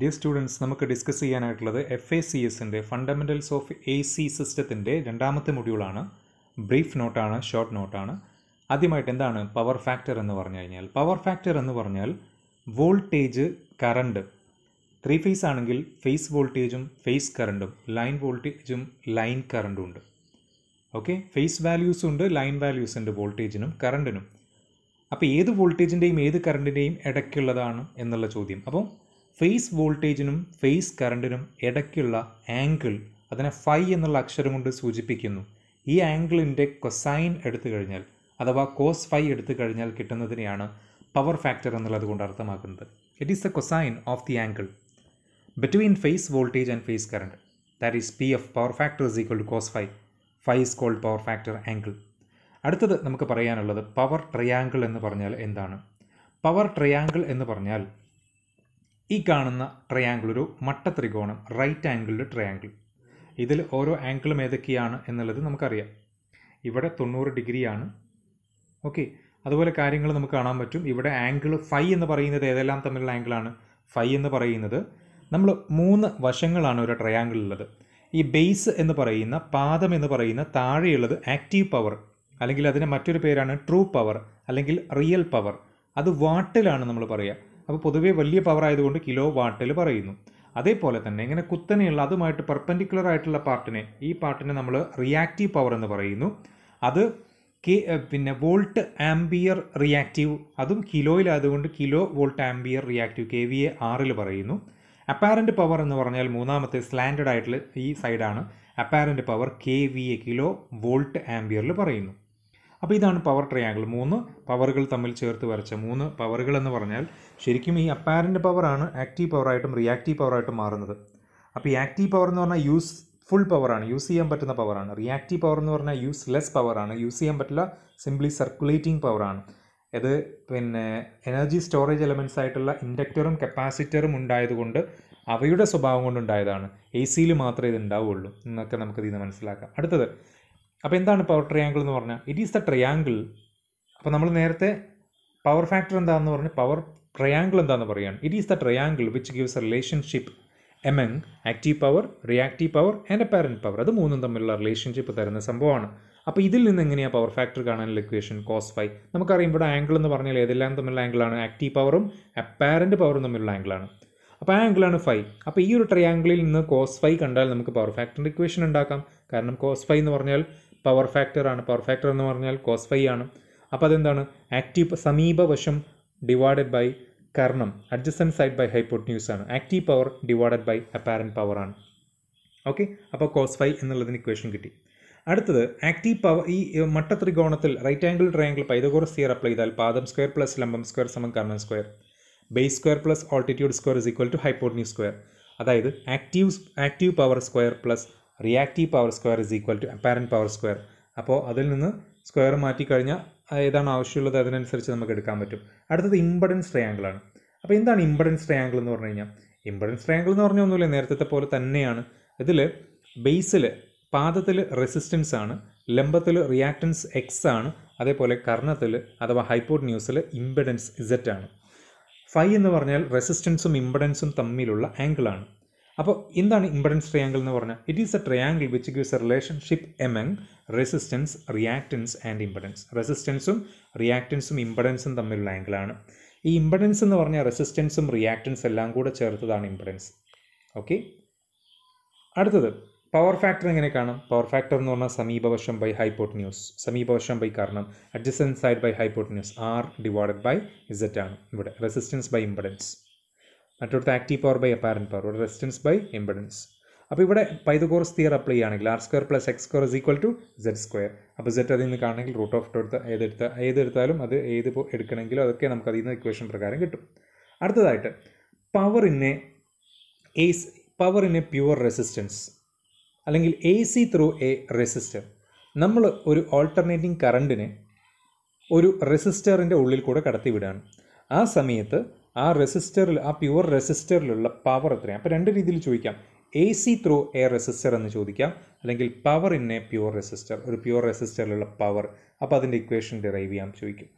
dear students നമുക്ക് discuss ചെയ്യാനായിട്ടുള്ളത് F A C എസിൻ്റെ ഫണ്ടമെൻറ്റൽസ് ഓഫ് എ സി സിസ്റ്റത്തിൻ്റെ രണ്ടാമത്തെ മൊഡ്യൂളാണ് ബ്രീഫ് നോട്ടാണ് ഷോർട്ട് നോട്ടാണ് ആദ്യമായിട്ട് എന്താണ് പവർ ഫാക്ടർ എന്ന് പറഞ്ഞു കഴിഞ്ഞാൽ പവർ ഫാക്ടർ എന്ന് പറഞ്ഞാൽ വോൾട്ടേജ് കറണ്ട് ത്രീ ഫേസ് ആണെങ്കിൽ ഫേസ് വോൾട്ടേജും ഫേസ് കറണ്ടും ലൈൻ വോൾട്ടേജും ലൈൻ കറണ്ടും ഉണ്ട് ഓക്കെ ഫേസ് വാല്യൂസ് ഉണ്ട് ലൈൻ വാല്യൂസ് ഉണ്ട് വോൾട്ടേജിനും കറണ്ടിനും അപ്പോൾ ഏത് വോൾട്ടേജിൻ്റെയും ഏത് കറണ്ടിൻ്റെയും ഇടയ്ക്കുള്ളതാണ് എന്നുള്ള ചോദ്യം അപ്പോൾ ഫേസ് വോൾട്ടേജിനും ഫേസ് കറണ്ടിനും ഇടയ്ക്കുള്ള ആംഗിൾ അതിനെ ഫൈ എന്നുള്ള അക്ഷരം കൊണ്ട് സൂചിപ്പിക്കുന്നു ഈ ആംഗിളിൻ്റെ കൊസൈൻ എടുത്തു കഴിഞ്ഞാൽ അഥവാ കോസ് ഫൈ എടുത്തു കഴിഞ്ഞാൽ കിട്ടുന്നതിനെയാണ് പവർ ഫാക്ടർ എന്നുള്ളത് കൊണ്ട് അർത്ഥമാക്കുന്നത് it is the cosine of the angle between phase voltage and phase current that is P F power factor is equal to cos phi phi is called power factor angle അടുത്തത് നമുക്ക് പറയാനുള്ളത് power triangle എന്ന് പറഞ്ഞാൽ എന്താണ് power triangle എന്ന് പറഞ്ഞാൽ ഈ കാണുന്ന ട്രയാങ്കിൾ ഒരു മട്ട ത്രികോണം റൈറ്റ് ആംഗിളിൽ ട്രയാങ്കിൾ ഇതിൽ ഓരോ ആംഗിളും ഏതൊക്കെയാണ് എന്നുള്ളത് നമുക്കറിയാം ഇവിടെ തൊണ്ണൂറ് ഡിഗ്രിയാണ് ഓക്കെ അതുപോലെ കാര്യങ്ങൾ നമുക്ക് കാണാൻ പറ്റും ഇവിടെ ആംഗിൾ ഫൈ എന്ന് പറയുന്നത് ഏതെല്ലാം തമ്മിലുള്ള ആംഗിളാണ് ഫൈ എന്ന് പറയുന്നത് നമ്മൾ മൂന്ന് വശങ്ങളാണ് ഒരു ഉള്ളത് ഈ ബേസ് എന്ന് പറയുന്ന പാദം എന്ന് പറയുന്ന താഴെയുള്ളത് ആക്റ്റീവ് പവർ അല്ലെങ്കിൽ അതിൻ്റെ മറ്റൊരു പേരാണ് ട്രൂ പവർ അല്ലെങ്കിൽ റിയൽ പവർ അത് വാട്ടിലാണ് നമ്മൾ പറയുക അപ്പോൾ പൊതുവേ വലിയ പവർ ആയതുകൊണ്ട് കിലോ വാട്ടിൽ പറയുന്നു അതേപോലെ തന്നെ ഇങ്ങനെ കുത്തനെയുള്ള അതുമായിട്ട് പെർപ്പൻഡിക്കുലർ ആയിട്ടുള്ള പാർട്ടിനെ ഈ പാർട്ടിനെ നമ്മൾ റിയാക്റ്റീവ് പവർ എന്ന് പറയുന്നു അത് പിന്നെ വോൾട്ട് ആംബിയർ റിയാക്റ്റീവ് അതും കിലോയിലായതുകൊണ്ട് kilo volt ampere reactive K V A ആറിൽ പറയുന്നു അപ്പാരൻ്റ് പവർ എന്ന് പറഞ്ഞാൽ മൂന്നാമത്തെ സ്ലാൻഡഡ് ആയിട്ടുള്ള ഈ സൈഡാണ് apparent power K V A kilo volt ആംബിയറിൽ പറയുന്നു അപ്പോൾ ഇതാണ് പവർ ട്രയാങ്കിൾ മൂന്ന് പവറുകൾ തമ്മിൽ ചേർത്ത് വരച്ച മൂന്ന് പവറുകൾ എന്ന് പറഞ്ഞാൽ ശരിക്കും ഈ അപ്പാരൻ്റ് പവറാണ് ആക്റ്റീവ് പവറായിട്ടും റിയാക്റ്റീവ് പവറായിട്ടും മാറുന്നത് അപ്പോൾ ഈ ആക്റ്റീവ് പവർ എന്ന് പറഞ്ഞാൽ യൂസ് ഫുൾ പവറാണ് യൂസ് ചെയ്യാൻ പറ്റുന്ന പവറാണ് റിയാക്റ്റീവ് പവർ എന്ന് പറഞ്ഞാൽ യൂസ് ലെസ് പവറാണ് യൂസ് ചെയ്യാൻ പറ്റില്ല സിംപ്ലി സർക്കുലേറ്റിംഗ് പവറാണ് ഇത് പിന്നെ എനർജി സ്റ്റോറേജ് എലമെൻസ് ആയിട്ടുള്ള ഇൻഡക്റ്ററും കപ്പാസിറ്ററും ഉണ്ടായതുകൊണ്ട് അവയുടെ സ്വഭാവം കൊണ്ടുണ്ടായതാണ് എ സിയിൽ മാത്രമേ ഇത് ഉണ്ടാവുകയുള്ളൂ എന്നൊക്കെ നമുക്ക് ഇതിൽ നിന്ന് മനസ്സിലാക്കാം അടുത്തത് അപ്പോൾ എന്താണ് പവർ ട്രയാങ്കിൾ എന്ന് പറഞ്ഞാൽ ഇറ്റ് ഈസ് ദ ട്രയാങ്കിൾ അപ്പോൾ നമ്മൾ നേരത്തെ പവർ ഫാക്ടർ എന്താണെന്ന് പറഞ്ഞ് പവർ ട്രയാങ്കിൾ എന്താണെന്ന് പറയുകയാണ് it is the triangle which gives a relationship among active power reactive power and apparent power അത് മൂന്നും തമ്മിലുള്ള റിലേഷൻഷിപ്പ് തരുന്ന സംഭവമാണ് അപ്പോൾ ഇതിൽ നിന്ന് എങ്ങനെയാണ് പവർ ഫാക്ടർ കാണാനുള്ള ഇക്വേഷൻ കോസ് ഫൈ നമുക്കറിയാം ഇവിടെ ആംഗിൾ എന്ന് പറഞ്ഞാൽ ഏതെല്ലാം തമ്മിലുള്ള ആംഗിളാണ് ആക്റ്റീവ് പവറും അപ്പാരൻറ്റ് പവറും തമ്മിലുള്ള ആംഗിളാണ് അപ്പോൾ ആ ആംഗിളാണ് ഫൈ അപ്പോൾ ഈ ഒരു ട്രയാങ്കിളിൽ നിന്ന് കോസ് ഫൈ കണ്ടാൽ നമുക്ക് പവർ ഫാക്ടറിൻ്റെ ഇക്വേഷൻ ഉണ്ടാക്കാം കാരണം കോസ് ഫൈ എന്ന് പറഞ്ഞാൽ പവർ ഫാക്ടറാണ് പവർ ഫാക്ടർ എന്ന് പറഞ്ഞാൽ കോസ് ഫൈ ആണ് അപ്പോൾ അതെന്താണ് ആക്റ്റീവ് സമീപവശം ഡിവൈഡഡ് ബൈ കർണം അഡ്ജസ്റ്റൻ സൈഡ് ബൈ ഹൈപ്പോട്ട്ന്യൂസ് ആണ് active power divided by apparent power ആണ് ഓക്കെ അപ്പോൾ കോസ് ഫൈവ് എന്നുള്ളതിന് ഇക്വേഷൻ കിട്ടി അടുത്തത് ആക്റ്റീവ് പവർ ഈ മട്ട ത്രികോണത്തിൽ റൈറ്റ് ആംഗിൾ ട്രയാംഗിൾ പൈതകോറസ് സിയർ അപ്ലൈ ചെയ്താൽ പാദം സ്ക്വയർ പ്ലസ് ലംബം സ്ക്വയർ സമം കർണൻ square base square plus altitude square is equal to hypotenuse square അതായത് active active power square plus reactive power square is equal to apparent power square അപ്പോൾ അതിൽ നിന്ന് സ്ക്വയർ മാറ്റിക്കഴിഞ്ഞാൽ ഏതാണ് ആവശ്യമുള്ളത് അതിനനുസരിച്ച് നമുക്ക് എടുക്കാൻ പറ്റും അടുത്തത് ഇമ്പഡൻസ് ട്രയാങ്കിൾ ആണ് അപ്പോൾ എന്താണ് ഇമ്പഡൻസ് ട്രയാങ്കിൾ എന്ന് പറഞ്ഞു കഴിഞ്ഞാൽ ഇമ്പഡൻസ് ട്രയാങ്കിൾ എന്ന് പറഞ്ഞാൽ ഒന്നുമില്ല നേരത്തെ പോലെ തന്നെയാണ് ഇതിൽ ബേസിൽ പാദത്തിൽ റെസിസ്റ്റൻസ് ആണ് ലംബത്തിൽ റിയാക്റ്റൻസ് എക്സ് ആണ് അതേപോലെ കർണത്തിൽ അഥവാ ഹൈപ്പോട്ട് ന്യൂസിൽ ഇമ്പഡൻസ് ഇസറ്റ് ആണ് ഫൈ എന്ന് പറഞ്ഞാൽ റെസിസ്റ്റൻസും ഇമ്പഡൻസും തമ്മിലുള്ള ആംഗിളാണ് അപ്പോൾ എന്താണ് ഇമ്പഡൻസ് ട്രയാങ്കിൾ എന്ന് പറഞ്ഞാൽ it is a triangle which gives a relationship among resistance reactance and impedance റെസിസ്റ്റൻസും റിയാക്റ്റൻസും ഇമ്പഡൻസും തമ്മിലുള്ള ആംഗിളാണ് ഈ ഇമ്പഡൻസ് എന്ന് പറഞ്ഞാൽ റെസിസ്റ്റൻസും റിയാക്റ്റൻസ് എല്ലാം കൂടെ ചേർത്തതാണ് ഇമ്പഡൻസ് ഓക്കെ അടുത്തത് പവർ ഫാക്ടർ എങ്ങനെ കാണാം പവർ ഫാക്ടർ എന്ന് പറഞ്ഞാൽ സമീപവശം ബൈ ന്യൂസ് സമീപവശം ബൈ കാരണം adjacent side by news R divided by Z ആണ് ഇവിടെ റെസിസ്റ്റൻസ് ബൈ ഇമ്പഡൻസ് മറ്റൊരു active power by apparent power ഒരു റെസിസ്റ്റൻസ് ബൈ എംബിഡൻസ് അപ്പോൾ ഇവിടെ പൈതകോറസ് തിയർ അപ്ലൈ ചെയ്യുകയാണെങ്കിൽ R square plus X square is equal to Z square അപ്പോൾ Z അതിൽ നിന്ന് കാണണമെങ്കിൽ റൂട്ട് ഓഫ് എടുത്ത് ഏതെടുത്ത ഏതെടുത്താലും അത് ഏത് എടുക്കണമെങ്കിലും അതൊക്കെ നമുക്ക് അതിൽ നിന്ന് ഇക്വേഷൻ പ്രകാരം കിട്ടും അടുത്തതായിട്ട് പവറിനെ എസ് പവറിനെ പ്യുവർ റെസിസ്റ്റൻസ് അല്ലെങ്കിൽ A C through a resistor നമ്മൾ ഒരു ഓൾട്ടർനേറ്റിംഗ് കറണ്ടിനെ ഒരു റെസിസ്റ്ററിൻ്റെ ഉള്ളിൽ കൂടെ കടത്തിവിടാണ് ആ സമയത്ത് ആ റെസിസ്റ്ററിൽ ആ പ്യുവർ റെസിസ്റ്ററിലുള്ള പവർ എത്രയാണ് അപ്പോൾ രണ്ട് രീതിയിൽ ചോദിക്കാം A C through a resistor എന്ന് ചോദിക്കാം അല്ലെങ്കിൽ power in a pure resistor ഒരു പ്യുവർ റെസിസ്റ്ററിലുള്ള പവർ അപ്പോൾ അതിൻ്റെ ഇക്വേഷൻ ഡിറൈവ് ചെയ്യാൻ ചോദിക്കും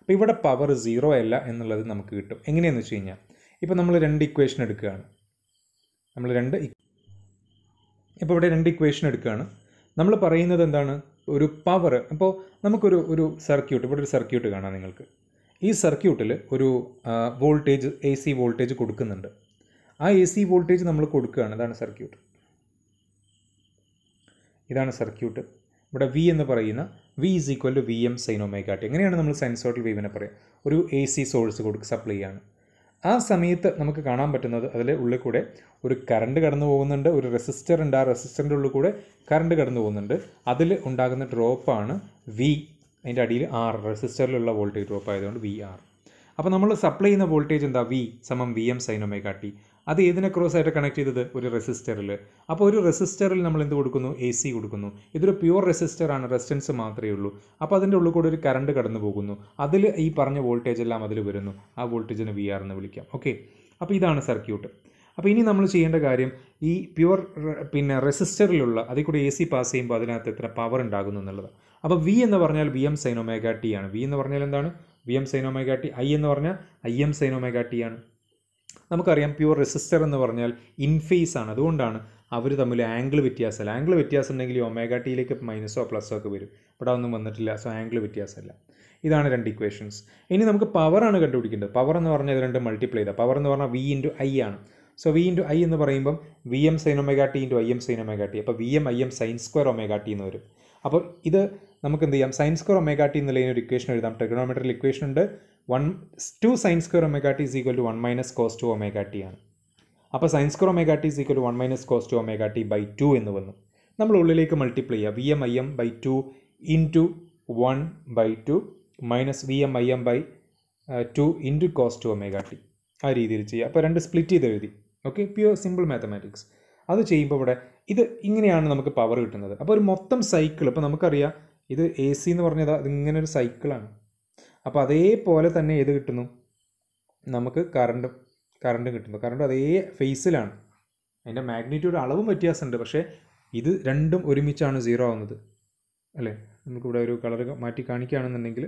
അപ്പോൾ ഇവിടെ പവർ സീറോ അല്ല എന്നുള്ളത് നമുക്ക് കിട്ടും എങ്ങനെയാണെന്ന് വെച്ച് കഴിഞ്ഞാൽ ഇപ്പോൾ നമ്മൾ രണ്ട് ഇക്വേഷൻ എടുക്കുകയാണ് നമ്മൾ രണ്ട് e- ഇപ്പോൾ ഇവിടെ രണ്ട് ഇക്വേഷൻ എടുക്കുകയാണ് നമ്മൾ പറയുന്നത് എന്താണ് ഒരു പവർ അപ്പോൾ നമുക്കൊരു ഒരു സർക്യൂട്ട് ഇവിടെ ഒരു സർക്യൂട്ട് കാണാം നിങ്ങൾക്ക് ഈ സർക്യൂട്ടിൽ ഒരു വോൾട്ടേജ് എ സി വോൾട്ടേജ് കൊടുക്കുന്നുണ്ട് ആ എ സി വോൾട്ടേജ് നമ്മൾ കൊടുക്കുകയാണ് ഇതാണ് സർക്യൂട്ട് ഇതാണ് സർക്യൂട്ട് ഇവിടെ വി എന്ന് പറയുന്ന V is equal to V M sine omega t എങ്ങനെയാണ് നമ്മൾ സൈൻസോട്ടിൽ വേവിനെ പറയുക ഒരു എ സി സോഴ്സ് കൊടുക്കുക സപ്ലൈ ചെയ്യാണ് ആ സമയത്ത് നമുക്ക് കാണാൻ പറ്റുന്നത് അതിൽ ഉള്ളിൽ കൂടെ ഒരു കറണ്ട് കടന്നു പോകുന്നുണ്ട് ഒരു റെസിസ്റ്റർ ഉണ്ട് ആ റെസിസ്റ്ററിൻ്റെ ഉള്ളിൽ കൂടെ കറണ്ട് കടന്നു പോകുന്നുണ്ട് അതിൽ ഉണ്ടാകുന്ന ഡ്രോപ്പാണ് വി അതിൻ്റെ അടിയിൽ ആർ റെസിസ്റ്ററിലുള്ള വോൾട്ടേജ് ഡ്രോപ്പ് ആയതുകൊണ്ട് വി ആർ അപ്പോൾ നമ്മൾ സപ്ലൈ ചെയ്യുന്ന വോൾട്ടേജ് എന്താ വി സമം വി എം സൈനൊമേഗ കാട്ടി അത് ഏതിനെ ക്രോസ് ആയിട്ട് കണക്ട് ചെയ്തത് ഒരു റെസിസ്റ്ററിൽ അപ്പോൾ ഒരു റെസിസ്റ്ററിൽ നമ്മൾ എന്ത് കൊടുക്കുന്നു എ സി കൊടുക്കുന്നു ഇതൊരു പ്യുവർ റെസിസ്റ്ററാണ് റെസിസ്റ്റൻസ് മാത്രമേ ഉള്ളൂ അപ്പോൾ അതിൻ്റെ ഉള്ളിൽ കൂടെ ഒരു കറണ്ട് കടന്നു പോകുന്നു അതിൽ ഈ പറഞ്ഞ വോൾട്ടേജ് എല്ലാം അതിൽ വരുന്നു ആ വോൾട്ടേജിനെ വി ആർ എന്ന് വിളിക്കാം ഓക്കെ അപ്പോൾ ഇതാണ് സർക്യൂട്ട് അപ്പോൾ ഇനി നമ്മൾ ചെയ്യേണ്ട കാര്യം ഈ പ്യുവർ പിന്നെ റെസിസ്റ്ററിലുള്ള അതിൽ കൂടെ എ സി പാസ് ചെയ്യുമ്പോൾ അതിനകത്ത് എത്ര പവർ ഉണ്ടാകുന്നു എന്നുള്ളതാണ് അപ്പോൾ വി എന്ന് പറഞ്ഞാൽ വി എം സൈനോമേഗ ടി ആണ് വി എന്ന് പറഞ്ഞാൽ എന്താണ് V M sine omega T I എന്ന് പറഞ്ഞാൽ ഐ എം സൈനോമേഗ ടി ആണ് നമുക്കറിയാം പ്യുവർ റെസിസ്റ്റർ എന്ന് പറഞ്ഞാൽ ഇൻഫേസ് ആണ് അതുകൊണ്ടാണ് അവർ തമ്മിൽ ആംഗിൾ വ്യത്യാസമല്ല ആംഗിൾ വ്യത്യാസം ഉണ്ടെങ്കിൽ ഒമേഗ ടിയിലേക്ക് മൈനസോ പ്ലസോ ഒക്കെ വരും ഇവിടെ ഒന്നും വന്നിട്ടില്ല സോ ആംഗിൾ വ്യത്യാസമല്ല ഇതാണ് രണ്ട് ഇക്വേഷൻസ് ഇനി നമുക്ക് പവറാണ് കണ്ടുപിടിക്കേണ്ടത് പവർ എന്ന് പറഞ്ഞാൽ ഇത് രണ്ട് മൾട്ടിപ്ലൈ ചെയ്താൽ പവർ എന്ന് പറഞ്ഞാൽ വി ഇൻറ്റു ഐ ആണ് സോ വി ഇൻറ്റു ഐ എന്ന് പറയുമ്പം V M sine omega T into I M sine omega T അപ്പോൾ V M I M sine square omega T എന്ന് വരും അപ്പോൾ ഇത് നമുക്ക് എന്ത് ചെയ്യാം സൈൻ സ്ക്വയർ ഒമേഗ ടി എന്നുള്ള ഒരു ഇക്വേഷൻ എഴുതാം ട്രിഗണോമെട്രിക്കൽ ഇക്വേഷൻ ഉണ്ട് one two sine square omega T is equal to one minus cos two omega T ആണ് അപ്പോൾ sine square omega T is equal to one minus cos two omega T by two എന്ന് വന്നു നമ്മൾ ഉള്ളിലേക്ക് multiply ചെയ്യാം V M I M by two into one by two minus V M I M by two two cos two omega T ആ രീതിയിൽ ചെയ്യുക അപ്പോൾ രണ്ട് സ്പ്ലിറ്റ് ചെയ്ത് എഴുതി ഓക്കെ പ്യുവർ സിമ്പിൾ മാത്തമാറ്റിക്സ് അത് ചെയ്യുമ്പോൾ ഇവിടെ ഇത് ഇങ്ങനെയാണ് നമുക്ക് പവർ കിട്ടുന്നത് അപ്പോൾ ഒരു മൊത്തം സൈക്കിൾ ഇപ്പോൾ നമുക്കറിയാം ഇത് എ സി എന്ന് പറഞ്ഞത് ഇതിങ്ങനെ ഒരു സൈക്കിളാണ് അപ്പോൾ അതേപോലെ തന്നെ ഏത് കിട്ടുന്നു നമുക്ക് കറണ്ട് കറണ്ട് കിട്ടുന്നു കറണ്ട് അതേ ഫേസിലാണ് അതിൻ്റെ മാഗ്നിറ്റ്യൂഡ് അളവും വ്യത്യാസമുണ്ട് പക്ഷേ ഇത് രണ്ടും ഒരുമിച്ചാണ് സീറോ ആവുന്നത് അല്ലേ നമുക്കിവിടെ ഒരു കളർ മാറ്റി കാണിക്കുകയാണെന്നുണ്ടെങ്കിൽ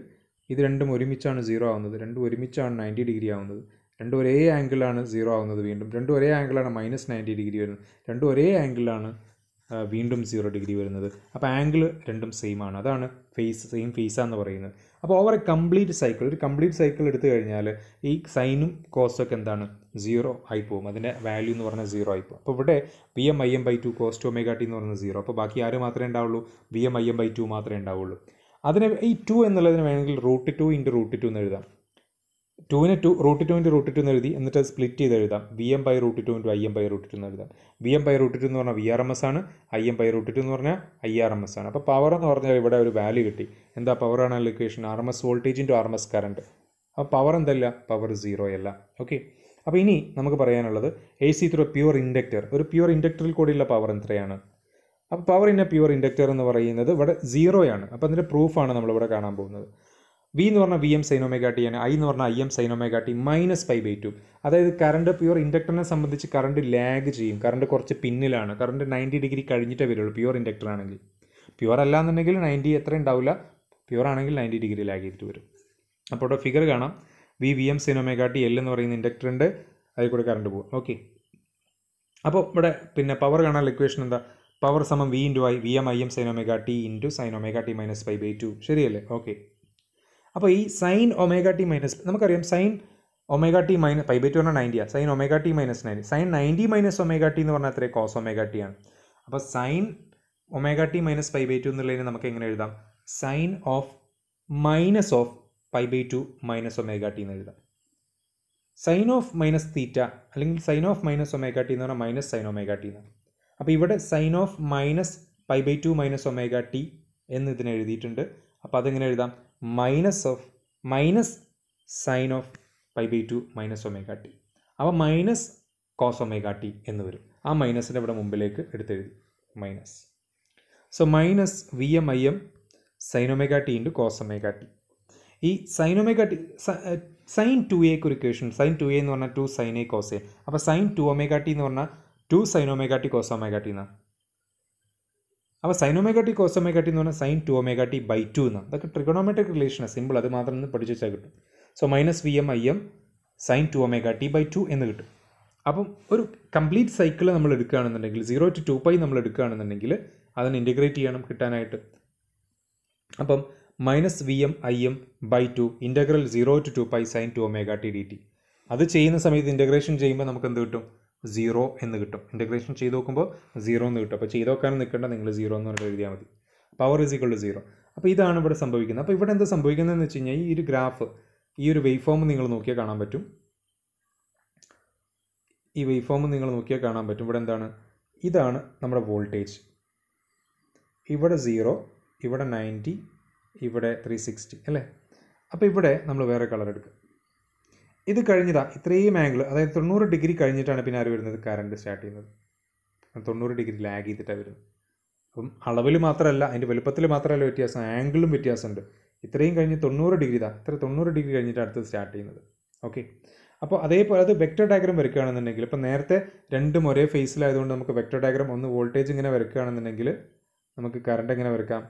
ഇത് രണ്ടും ഒരുമിച്ചാണ് സീറോ ആവുന്നത് രണ്ടും ഒരുമിച്ചാണ് നയൻറ്റി ഡിഗ്രി ആവുന്നത് രണ്ടും ഒരേ ആംഗിളാണ് സീറോ ആവുന്നത് വീണ്ടും രണ്ടും ഒരേ ആംഗിളാണ് മൈനസ് നയൻറ്റി ഡിഗ്രി വരുന്നത് രണ്ടും ഒരേ ആംഗിളാണ് വീണ്ടും സീറോ ഡിഗ്രി വരുന്നത് അപ്പോൾ ആംഗിൾ രണ്ടും സെയിം ആണ് അതാണ് ഫേസ് സെയിം ഫേസാന്ന് പറയുന്നത് അപ്പോൾ ഓവർ എ കംപ്ലീറ്റ് സൈക്കിൾ ഒരു കംപ്ലീറ്റ് സൈക്കിൾ എടുത്തു കഴിഞ്ഞാൽ ഈ സൈനും കോസ്റ്റൊക്കെ എന്താണ് സീറോ ആയി പോകും അതിൻ്റെ വാല്യൂ എന്ന് പറഞ്ഞാൽ സീറോ ആയി പോകും അപ്പോൾ ഇവിടെ V M I M by two cos omega T എന്ന് പറയുന്നത് സീറോ അപ്പോൾ ബാക്കി ആര് മാത്രമേ ഉണ്ടാവുള്ളൂ V M I M by two മാത്രമേ ഉണ്ടാവുള്ളൂ അതിന് ഈ ടു എന്നുള്ളതിന് വേണമെങ്കിൽ root two into root two എന്ന് എഴുതാം ടുവിന് two root two into root two എന്ന് എഴുതി എന്നിട്ട് സ്പ്ലിറ്റ് ചെയ്ത് എഴുതാം V M by root two into I M by root two എന്ന് എഴുതാം V M by root two എന്ന് പറഞ്ഞാൽ വി ആർ എം എസ് ആണ് I M by root two എന്ന് പറഞ്ഞാൽ ഐ ആർ എം എസ് ആണ് അപ്പോൾ പവർ എന്ന് പറഞ്ഞാൽ ഇവിടെ ഒരു വാല്യൂ കിട്ടി എന്താ പവർ ആണ് location R M S voltage into R M S current അപ്പോൾ പവർ എന്തല്ല പവർ സീറോ അല്ല ഓക്കെ അപ്പോൾ ഇനി നമുക്ക് പറയാനുള്ളത് A C through pure inductor ഒരു പ്യുവർ ഇൻഡക്ടറിൽ കൂടിയുള്ള പവർ എത്രയാണ് അപ്പോൾ പവർ ഇന്ന പ്യുവർ ഇൻഡക്റ്റർ എന്ന് പറയുന്നത് ഇവിടെ സീറോയാണ് അപ്പോൾ അതിൻ്റെ പ്രൂഫാണ് നമ്മളിവിടെ കാണാൻ പോകുന്നത് വി എന്ന് പറഞ്ഞാൽ വി എം സൈനോമേഗ ടി ആണ് ഐ എന്ന് പറഞ്ഞാൽ I M sine omega T minus five by two അതായത് കറണ്ട് പ്യുവർ ഇൻഡക്ടറിനെ സംബന്ധിച്ച് കറണ്ട് ലാഗ് ചെയ്യും കറണ്ട് കുറച്ച് പിന്നിലാണ് കറണ്ട് നയൻറ്റി ഡിഗ്രി കഴിഞ്ഞിട്ടേ വരുള്ളൂ പ്യുവർ ഇൻഡക്ടർ ആണെങ്കിൽ പ്യുവർ അല്ല എന്നുണ്ടെങ്കിൽ നയൻറ്റി എത്ര ഉണ്ടാവില്ല പ്യുവർ ആണെങ്കിൽ നയൻറ്റി ഡിഗ്രി ലാഗ് ചെയ്തിട്ട് വരും അപ്പോൾ ഇവിടെ ഫിഗർ കാണാം V V M sine omega T L എന്ന് പറയുന്ന ഇൻഡക്ടർ ഉണ്ട് അതിൽ കൂടെ കറണ്ട് പോകും ഓക്കെ അപ്പോൾ ഇവിടെ പിന്നെ പവർ കാണാൻ ഇക്വേഷൻ എന്താ പവർ സമം V into I V M I M sine omega T into sine omega T minus five by two ശരിയല്ലേ ഓക്കെ അപ്പോൾ ഈ സൈൻ ഒമേഗ ടി മൈനസ് നമുക്കറിയാം sine omega T minus pi by two പറഞ്ഞാൽ നയൻറ്റിയാണ് sine omega T minus ninety sine ninety minus omega T എന്ന് പറഞ്ഞാൽ അത്രേ cos omega T ആണ് അപ്പോൾ sine omega T minus pi by two എന്നുള്ളതിന് നമുക്ക് എങ്ങനെ എഴുതാം sine of minus of pi by two minus omega T എന്ന് എഴുതാം സൈൻ ഓഫ് മൈനസ് തീറ്റ അല്ലെങ്കിൽ sine of minus omega T എന്ന് പറഞ്ഞാൽ മൈനസ് സൈൻ ഒമേഗ ടി എന്നാണ് അപ്പോൾ ഇവിടെ sine of minus pi by two minus omega T എന്ന് ഇതിന് എഴുതിയിട്ടുണ്ട് അപ്പോൾ അതെങ്ങനെ എഴുതാം minus of minus sine of pi by two minus omega T അപ്പോൾ മൈനസ് കോസ് ഒമേഗ ടി എന്ന് വരും ആ മൈനസിൻ്റെ ഇവിടെ മുമ്പിലേക്ക് എടുത്തെഴുതി minus so minus V M I M sine omega T into cos omega T ഈ sine omega T sine two എക്ക് ഒരു ഇക്വേഷൻ സൈൻ ടു എ എന്ന് പറഞ്ഞാൽ two sine A cos A അപ്പോൾ സൈൻ ടു ഒമേഗ ടി എന്ന് പറഞ്ഞാൽ two sine omega T cos omega T എന്നാണ് അപ്പോൾ sine omega T cos omega T എന്ന് പറഞ്ഞാൽ sine two omega T by two എന്നാണ് അതൊക്കെ ട്രിഗണോമെട്രിക് റിലേഷനാണ് സിമ്പിൾ അത് മാത്രം ഒന്ന് പഠിച്ച് വെച്ചാൽ കിട്ടും so minus V M I M sine two omega T by two എന്ന് കിട്ടും അപ്പം ഒരു കംപ്ലീറ്റ് സൈക്കിൾ നമ്മൾ എടുക്കുകയാണെന്നുണ്ടെങ്കിൽ സീറോ ടു ടു പൈ നമ്മൾ എടുക്കുകയാണെന്നുണ്ടെങ്കിൽ അതിന് ഇൻറ്റഗ്രേറ്റ് ചെയ്യണം കിട്ടാനായിട്ട് അപ്പം minus V M I M by two integral zero to two pi sine two omega T D T അത് ചെയ്യുന്ന സമയത്ത് ഇൻ്റഗ്രേഷൻ ചെയ്യുമ്പോൾ നമുക്ക് എന്ത് കിട്ടും സീറോ എന്ന് കിട്ടും ഇൻ്റഗ്രേഷൻ ചെയ്ത് നോക്കുമ്പോൾ സീറോ എന്ന് കിട്ടും അപ്പോൾ ചെയ്ത് നോക്കാനും നിൽക്കേണ്ട നിങ്ങൾ സീറോ എന്ന് പറഞ്ഞിട്ട് എഴുതിയാൽ മതി power is equal to zero അപ്പോൾ ഇതാണ് ഇവിടെ സംഭവിക്കുന്നത് അപ്പോൾ ഇവിടെ എന്താ സംഭവിക്കുന്നതെന്ന് വെച്ച് കഴിഞ്ഞാൽ ഈ ഒരു ഗ്രാഫ് ഈ ഒരു വെയ്ഫോം ഫോം നിങ്ങൾ നോക്കിയാൽ കാണാൻ പറ്റും ഈ വെയ്ഫോം ഫോം നിങ്ങൾ നോക്കിയാൽ കാണാൻ പറ്റും ഇവിടെ എന്താണ് ഇതാണ് നമ്മുടെ വോൾട്ടേജ് ഇവിടെ സീറോ ഇവിടെ നയൻറ്റി ഇവിടെ ത്രീ സിക്സ്റ്റി അല്ലേ അപ്പോൾ ഇവിടെ നമ്മൾ വേറെ കളർ എടുക്കുക ഇത് കഴിഞ്ഞതാ ഇത്രയും ആംഗിൾ അതായത് തൊണ്ണൂറ് ഡിഗ്രി കഴിഞ്ഞിട്ടാണ് പിന്നെ ആര് വരുന്നത് കറണ്ട് സ്റ്റാർട്ട് ചെയ്യുന്നത് തൊണ്ണൂറ് ഡിഗ്രി ലാഗ് ചെയ്തിട്ടാണ് വരുന്നത് അപ്പം അളവിൽ മാത്രമല്ല അതിൻ്റെ വലുപ്പത്തിൽ മാത്രമല്ല വ്യത്യാസം ആംഗിളും വ്യത്യാസമുണ്ട് ഇത്രയും കഴിഞ്ഞ് തൊണ്ണൂറ് ഡിഗ്രി ഇതാ ഇത്ര തൊണ്ണൂറ് ഡിഗ്രി കഴിഞ്ഞിട്ട് അടുത്തത് സ്റ്റാർട്ട് ചെയ്യുന്നത് ഓക്കെ അപ്പോൾ അതേപോലെ അത് വെക്ടർ ഡയഗ്രാം വരയ്ക്കുകയാണെന്നുണ്ടെങ്കിൽ ഇപ്പോൾ നേരത്തെ രണ്ടും ഒരേ ഫേസിലായതുകൊണ്ട് നമുക്ക് വെക്ടർ ഡയഗ്രാം ഒന്ന് വോൾട്ടേജ് ഇങ്ങനെ വരയ്ക്കുകയാണെന്നുണ്ടെങ്കിൽ നമുക്ക് കറണ്ട് എങ്ങനെ വരയ്ക്കാം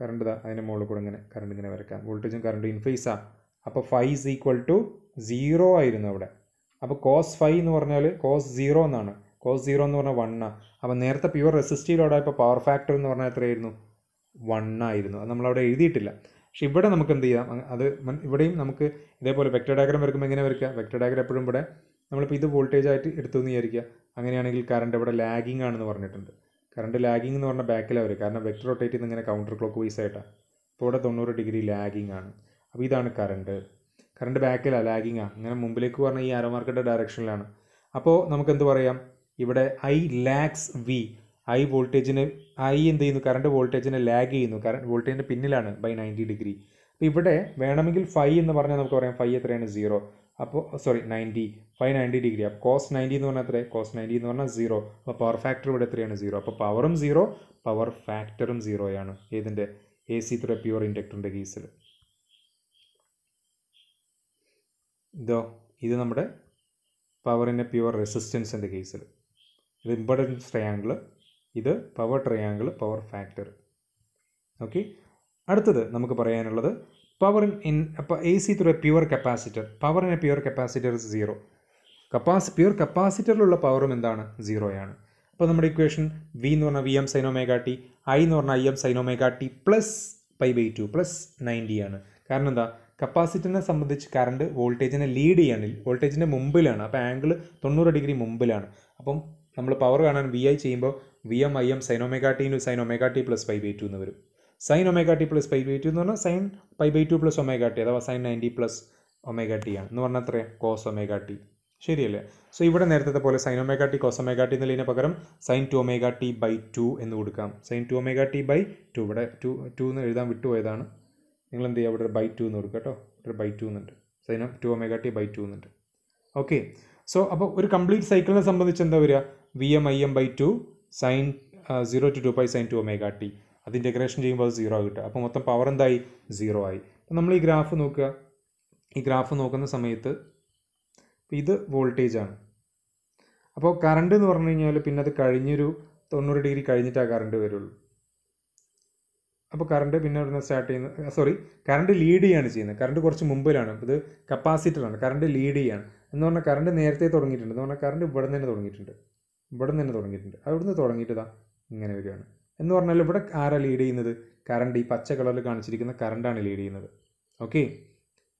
കറണ്ട് ഇതാ അതിൻ്റെ മുകളിൽ കൂടെ ഇങ്ങനെ കറണ്ട് ഇങ്ങനെ വരയ്ക്കാം വോൾട്ടേജും കറണ്ടും ഇൻ അപ്പോൾ ഫൈ ഈക്വൽ ടു സീറോ ആയിരുന്നു അവിടെ അപ്പോൾ കോസ് ഫൈവ് എന്ന് പറഞ്ഞാൽ കോസ് സീറോ എന്നാണ് കോസ് സീറോ എന്ന് പറഞ്ഞാൽ വണ്ണാണ് അപ്പോൾ നേരത്തെ പ്യുവർ റെസിസ്റ്റീവ് ലോഡ് ആയപ്പോൾ പവർ ഫാക്ടർ എന്ന് പറഞ്ഞാൽ എത്രയായിരുന്നു വണ്ണായിരുന്നു അത് നമ്മളവിടെ എഴുതിയിട്ടില്ല പക്ഷെ ഇവിടെ നമുക്ക് എന്ത് ചെയ്യാം അത് ഇവിടെയും നമുക്ക് ഇതേപോലെ വെക്റ്റർ ഡയഗ്രാം വരക്കുമ്പോൾ എങ്ങനെ വരയ്ക്കുക വെക്റ്റർ ഡയഗ്രാം എപ്പോഴും ഇവിടെ നമ്മളിപ്പോൾ ഇത് വോൾട്ടേജ് ആയിട്ട് എടുത്തു എന്ന് വിചാരിക്കുക അങ്ങനെയാണെങ്കിൽ കറണ്ട് ഇവിടെ ലാഗിങ് ആണെന്ന് പറഞ്ഞിട്ടുണ്ട് കറണ്ട് ലാഗിങ് എന്ന് പറഞ്ഞാൽ ബാക്കിലാണ് വരും കാരണം വെക്ടർ റൊട്ടേറ്റ് ചെയ്യുന്ന ഇങ്ങനെ കൗണ്ടർ ക്ലോക്ക് വൈസ് ആയിട്ടാണ് അപ്പോൾ ഇവിടെ തൊണ്ണൂറ് ഡിഗ്രി ലാഗിങ് ആണ് അപ്പോൾ ഇതാണ് കറണ്ട് കറണ്ട് ബാക്കിലാണ് ലാഗിങ്ങാണ് അങ്ങനെ മുമ്പിലേക്ക് പറഞ്ഞ ഈ ആരോ മാർക്കറ്റ് ഡയറക്ഷനിലാണ് അപ്പോൾ നമുക്ക് എന്ത് പറയാം ഇവിടെ ഐ ലാക്സ് വി ഐ വോൾട്ടേജിന് ഐ എന്ത് ചെയ്യുന്നു കറണ്ട് വോൾട്ടേജിനെ ലാഗ് ചെയ്യുന്നു കറണ്ട് വോൾട്ടേജിൻ്റെ പിന്നിലാണ് ബൈ നയൻറ്റി ഡിഗ്രി അപ്പോൾ ഇവിടെ വേണമെങ്കിൽ ഫൈ എന്ന് പറഞ്ഞാൽ നമുക്ക് പറയാം ഫൈ എത്രയാണ് സീറോ അപ്പോൾ sorry ninety five ninety degree അപ്പോൾ കോസ് നയൻറ്റി എന്ന് പറഞ്ഞാൽ എത്ര കോസ് നയൻറ്റി എന്ന് പറഞ്ഞാൽ സീറോ അപ്പോൾ പവർ ഫാക്ടർ ഇവിടെ എത്രയാണ് സീറോ അപ്പോൾ പവറും സീറോ പവർ ഫാക്ടറും സീറോയാണ് ഏതിൻ്റെ എ സി ത്രീ പ്യുവർ ഇൻഡക്ടറിൻ്റെ കേസിൽ ഇതോ ഇത് നമ്മുടെ പവറിൻ്റെ പ്യുവർ റെസിസ്റ്റൻസിൻ്റെ കേസിൽ ഇത് ഇമ്പോർട്ടൻസ് ട്രയാങ്കിൾ ഇത് power triangle power factor okay അടുത്തത് നമുക്ക് പറയാനുള്ളത് പവർ ഇൻ അപ്പോൾ A C through a pure capacitor power in a pure capacitor zero കപ്പാസി പ്യുവർ കപ്പാസിറ്ററിലുള്ള പവറും എന്താണ് സീറോയാണ് അപ്പോൾ നമ്മുടെ ഇക്വേഷൻ വി എന്ന് പറഞ്ഞാൽ V M sine omega T I എന്ന് പറഞ്ഞാൽ I M sine omega T plus pi by two plus ninety ആണ് കാരണം എന്താ കപ്പാസിറ്ററിനെ സംബന്ധിച്ച് കറണ്ട് വോൾട്ടേജിനെ ലീഡ് ചെയ്യാണ് വോൾട്ടേജിൻ്റെ മുമ്പിലാണ് അപ്പോൾ ആംഗിൾ തൊണ്ണൂറ് ഡിഗ്രി മുമ്പിലാണ് അപ്പം നമ്മൾ പവർ കാണാൻ വി ഐ ചെയ്യുമ്പോൾ V M I M sine T into sine T plus five by two എന്ന് വരും sine omega T plus five by two എന്ന് പറഞ്ഞാൽ sine five by two plus omega T അഥവാ sine ninety plus omega T ആണ് എന്ന് പറഞ്ഞാൽ അത്രയും cos omega T ശരിയല്ലേ സോ ഇവിടെ നേരത്തെ പോലെ sine T cos omega T എന്നുള്ളതിന് പകരം sine two omega T by two എന്ന് കൊടുക്കാം sine two omega T by two ഇവിടെ ടു ടു എന്ന് എഴുതാൻ വിട്ടുപോയതാണ് നിങ്ങൾ എന്ത് ചെയ്യുക ഇവിടെ ഒരു ബൈ ടു എന്ന് കൊടുക്കുക കേട്ടോ ഒരു ബൈ ടു എന്നുണ്ട് സൈനം two omega T by two എന്നുണ്ട് ഓക്കെ സോ അപ്പോൾ ഒരു കംപ്ലീറ്റ് സൈക്കിളിനെ സംബന്ധിച്ച് എന്താ വരിക V M I M by two sine zero to two by sine two omega T അത് ഇൻറ്റഗ്രേഷൻ ചെയ്യുമ്പോൾ അത് സീറോ കിട്ടുക അപ്പോൾ മൊത്തം പവർ എന്തായി സീറോ ആയി അപ്പോൾ നമ്മൾ ഈ ഗ്രാഫ് നോക്കുക ഈ ഗ്രാഫ് നോക്കുന്ന സമയത്ത് ഇത് വോൾട്ടേജാണ് അപ്പോൾ കറണ്ട് എന്ന് പറഞ്ഞു കഴിഞ്ഞാൽ പിന്നെ അത് കഴിഞ്ഞൊരു തൊണ്ണൂറ് ഡിഗ്രി കഴിഞ്ഞിട്ട് ആ കറണ്ട് വരുള്ളൂ അപ്പോൾ കറണ്ട് പിന്നെ ഇവിടുന്ന് സ്റ്റാർട്ട് ചെയ്യുന്ന സോറി കറണ്ട് ലീഡ് ചെയ്യാണ് ചെയ്യുന്നത് കറണ്ട് കുറച്ച് മുമ്പിലാണ് ഇത് കപ്പാസിറ്ററാണ് കറണ്ട് ലീഡ് ചെയ്യാണ് എന്ന് പറഞ്ഞാൽ കറണ്ട് നേരത്തെ തുടങ്ങിയിട്ടുണ്ട് എന്ന് പറഞ്ഞാൽ കറണ്ട് ഇവിടെ നിന്ന് തന്നെ തുടങ്ങിയിട്ടുണ്ട് ഇവിടെ നിന്ന് തന്നെ തുടങ്ങിയിട്ടുണ്ട് അവിടുന്ന് തുടങ്ങിയിട്ടതാ ഇങ്ങനെ വരികയാണ് എന്ന് പറഞ്ഞാൽ ഇവിടെ ആരാ ലീഡ് ചെയ്യുന്നത് കറണ്ട് ഈ പച്ച കളറിൽ കാണിച്ചിരിക്കുന്ന കറണ്ടാണ് ലീഡ് ചെയ്യുന്നത് ഓക്കെ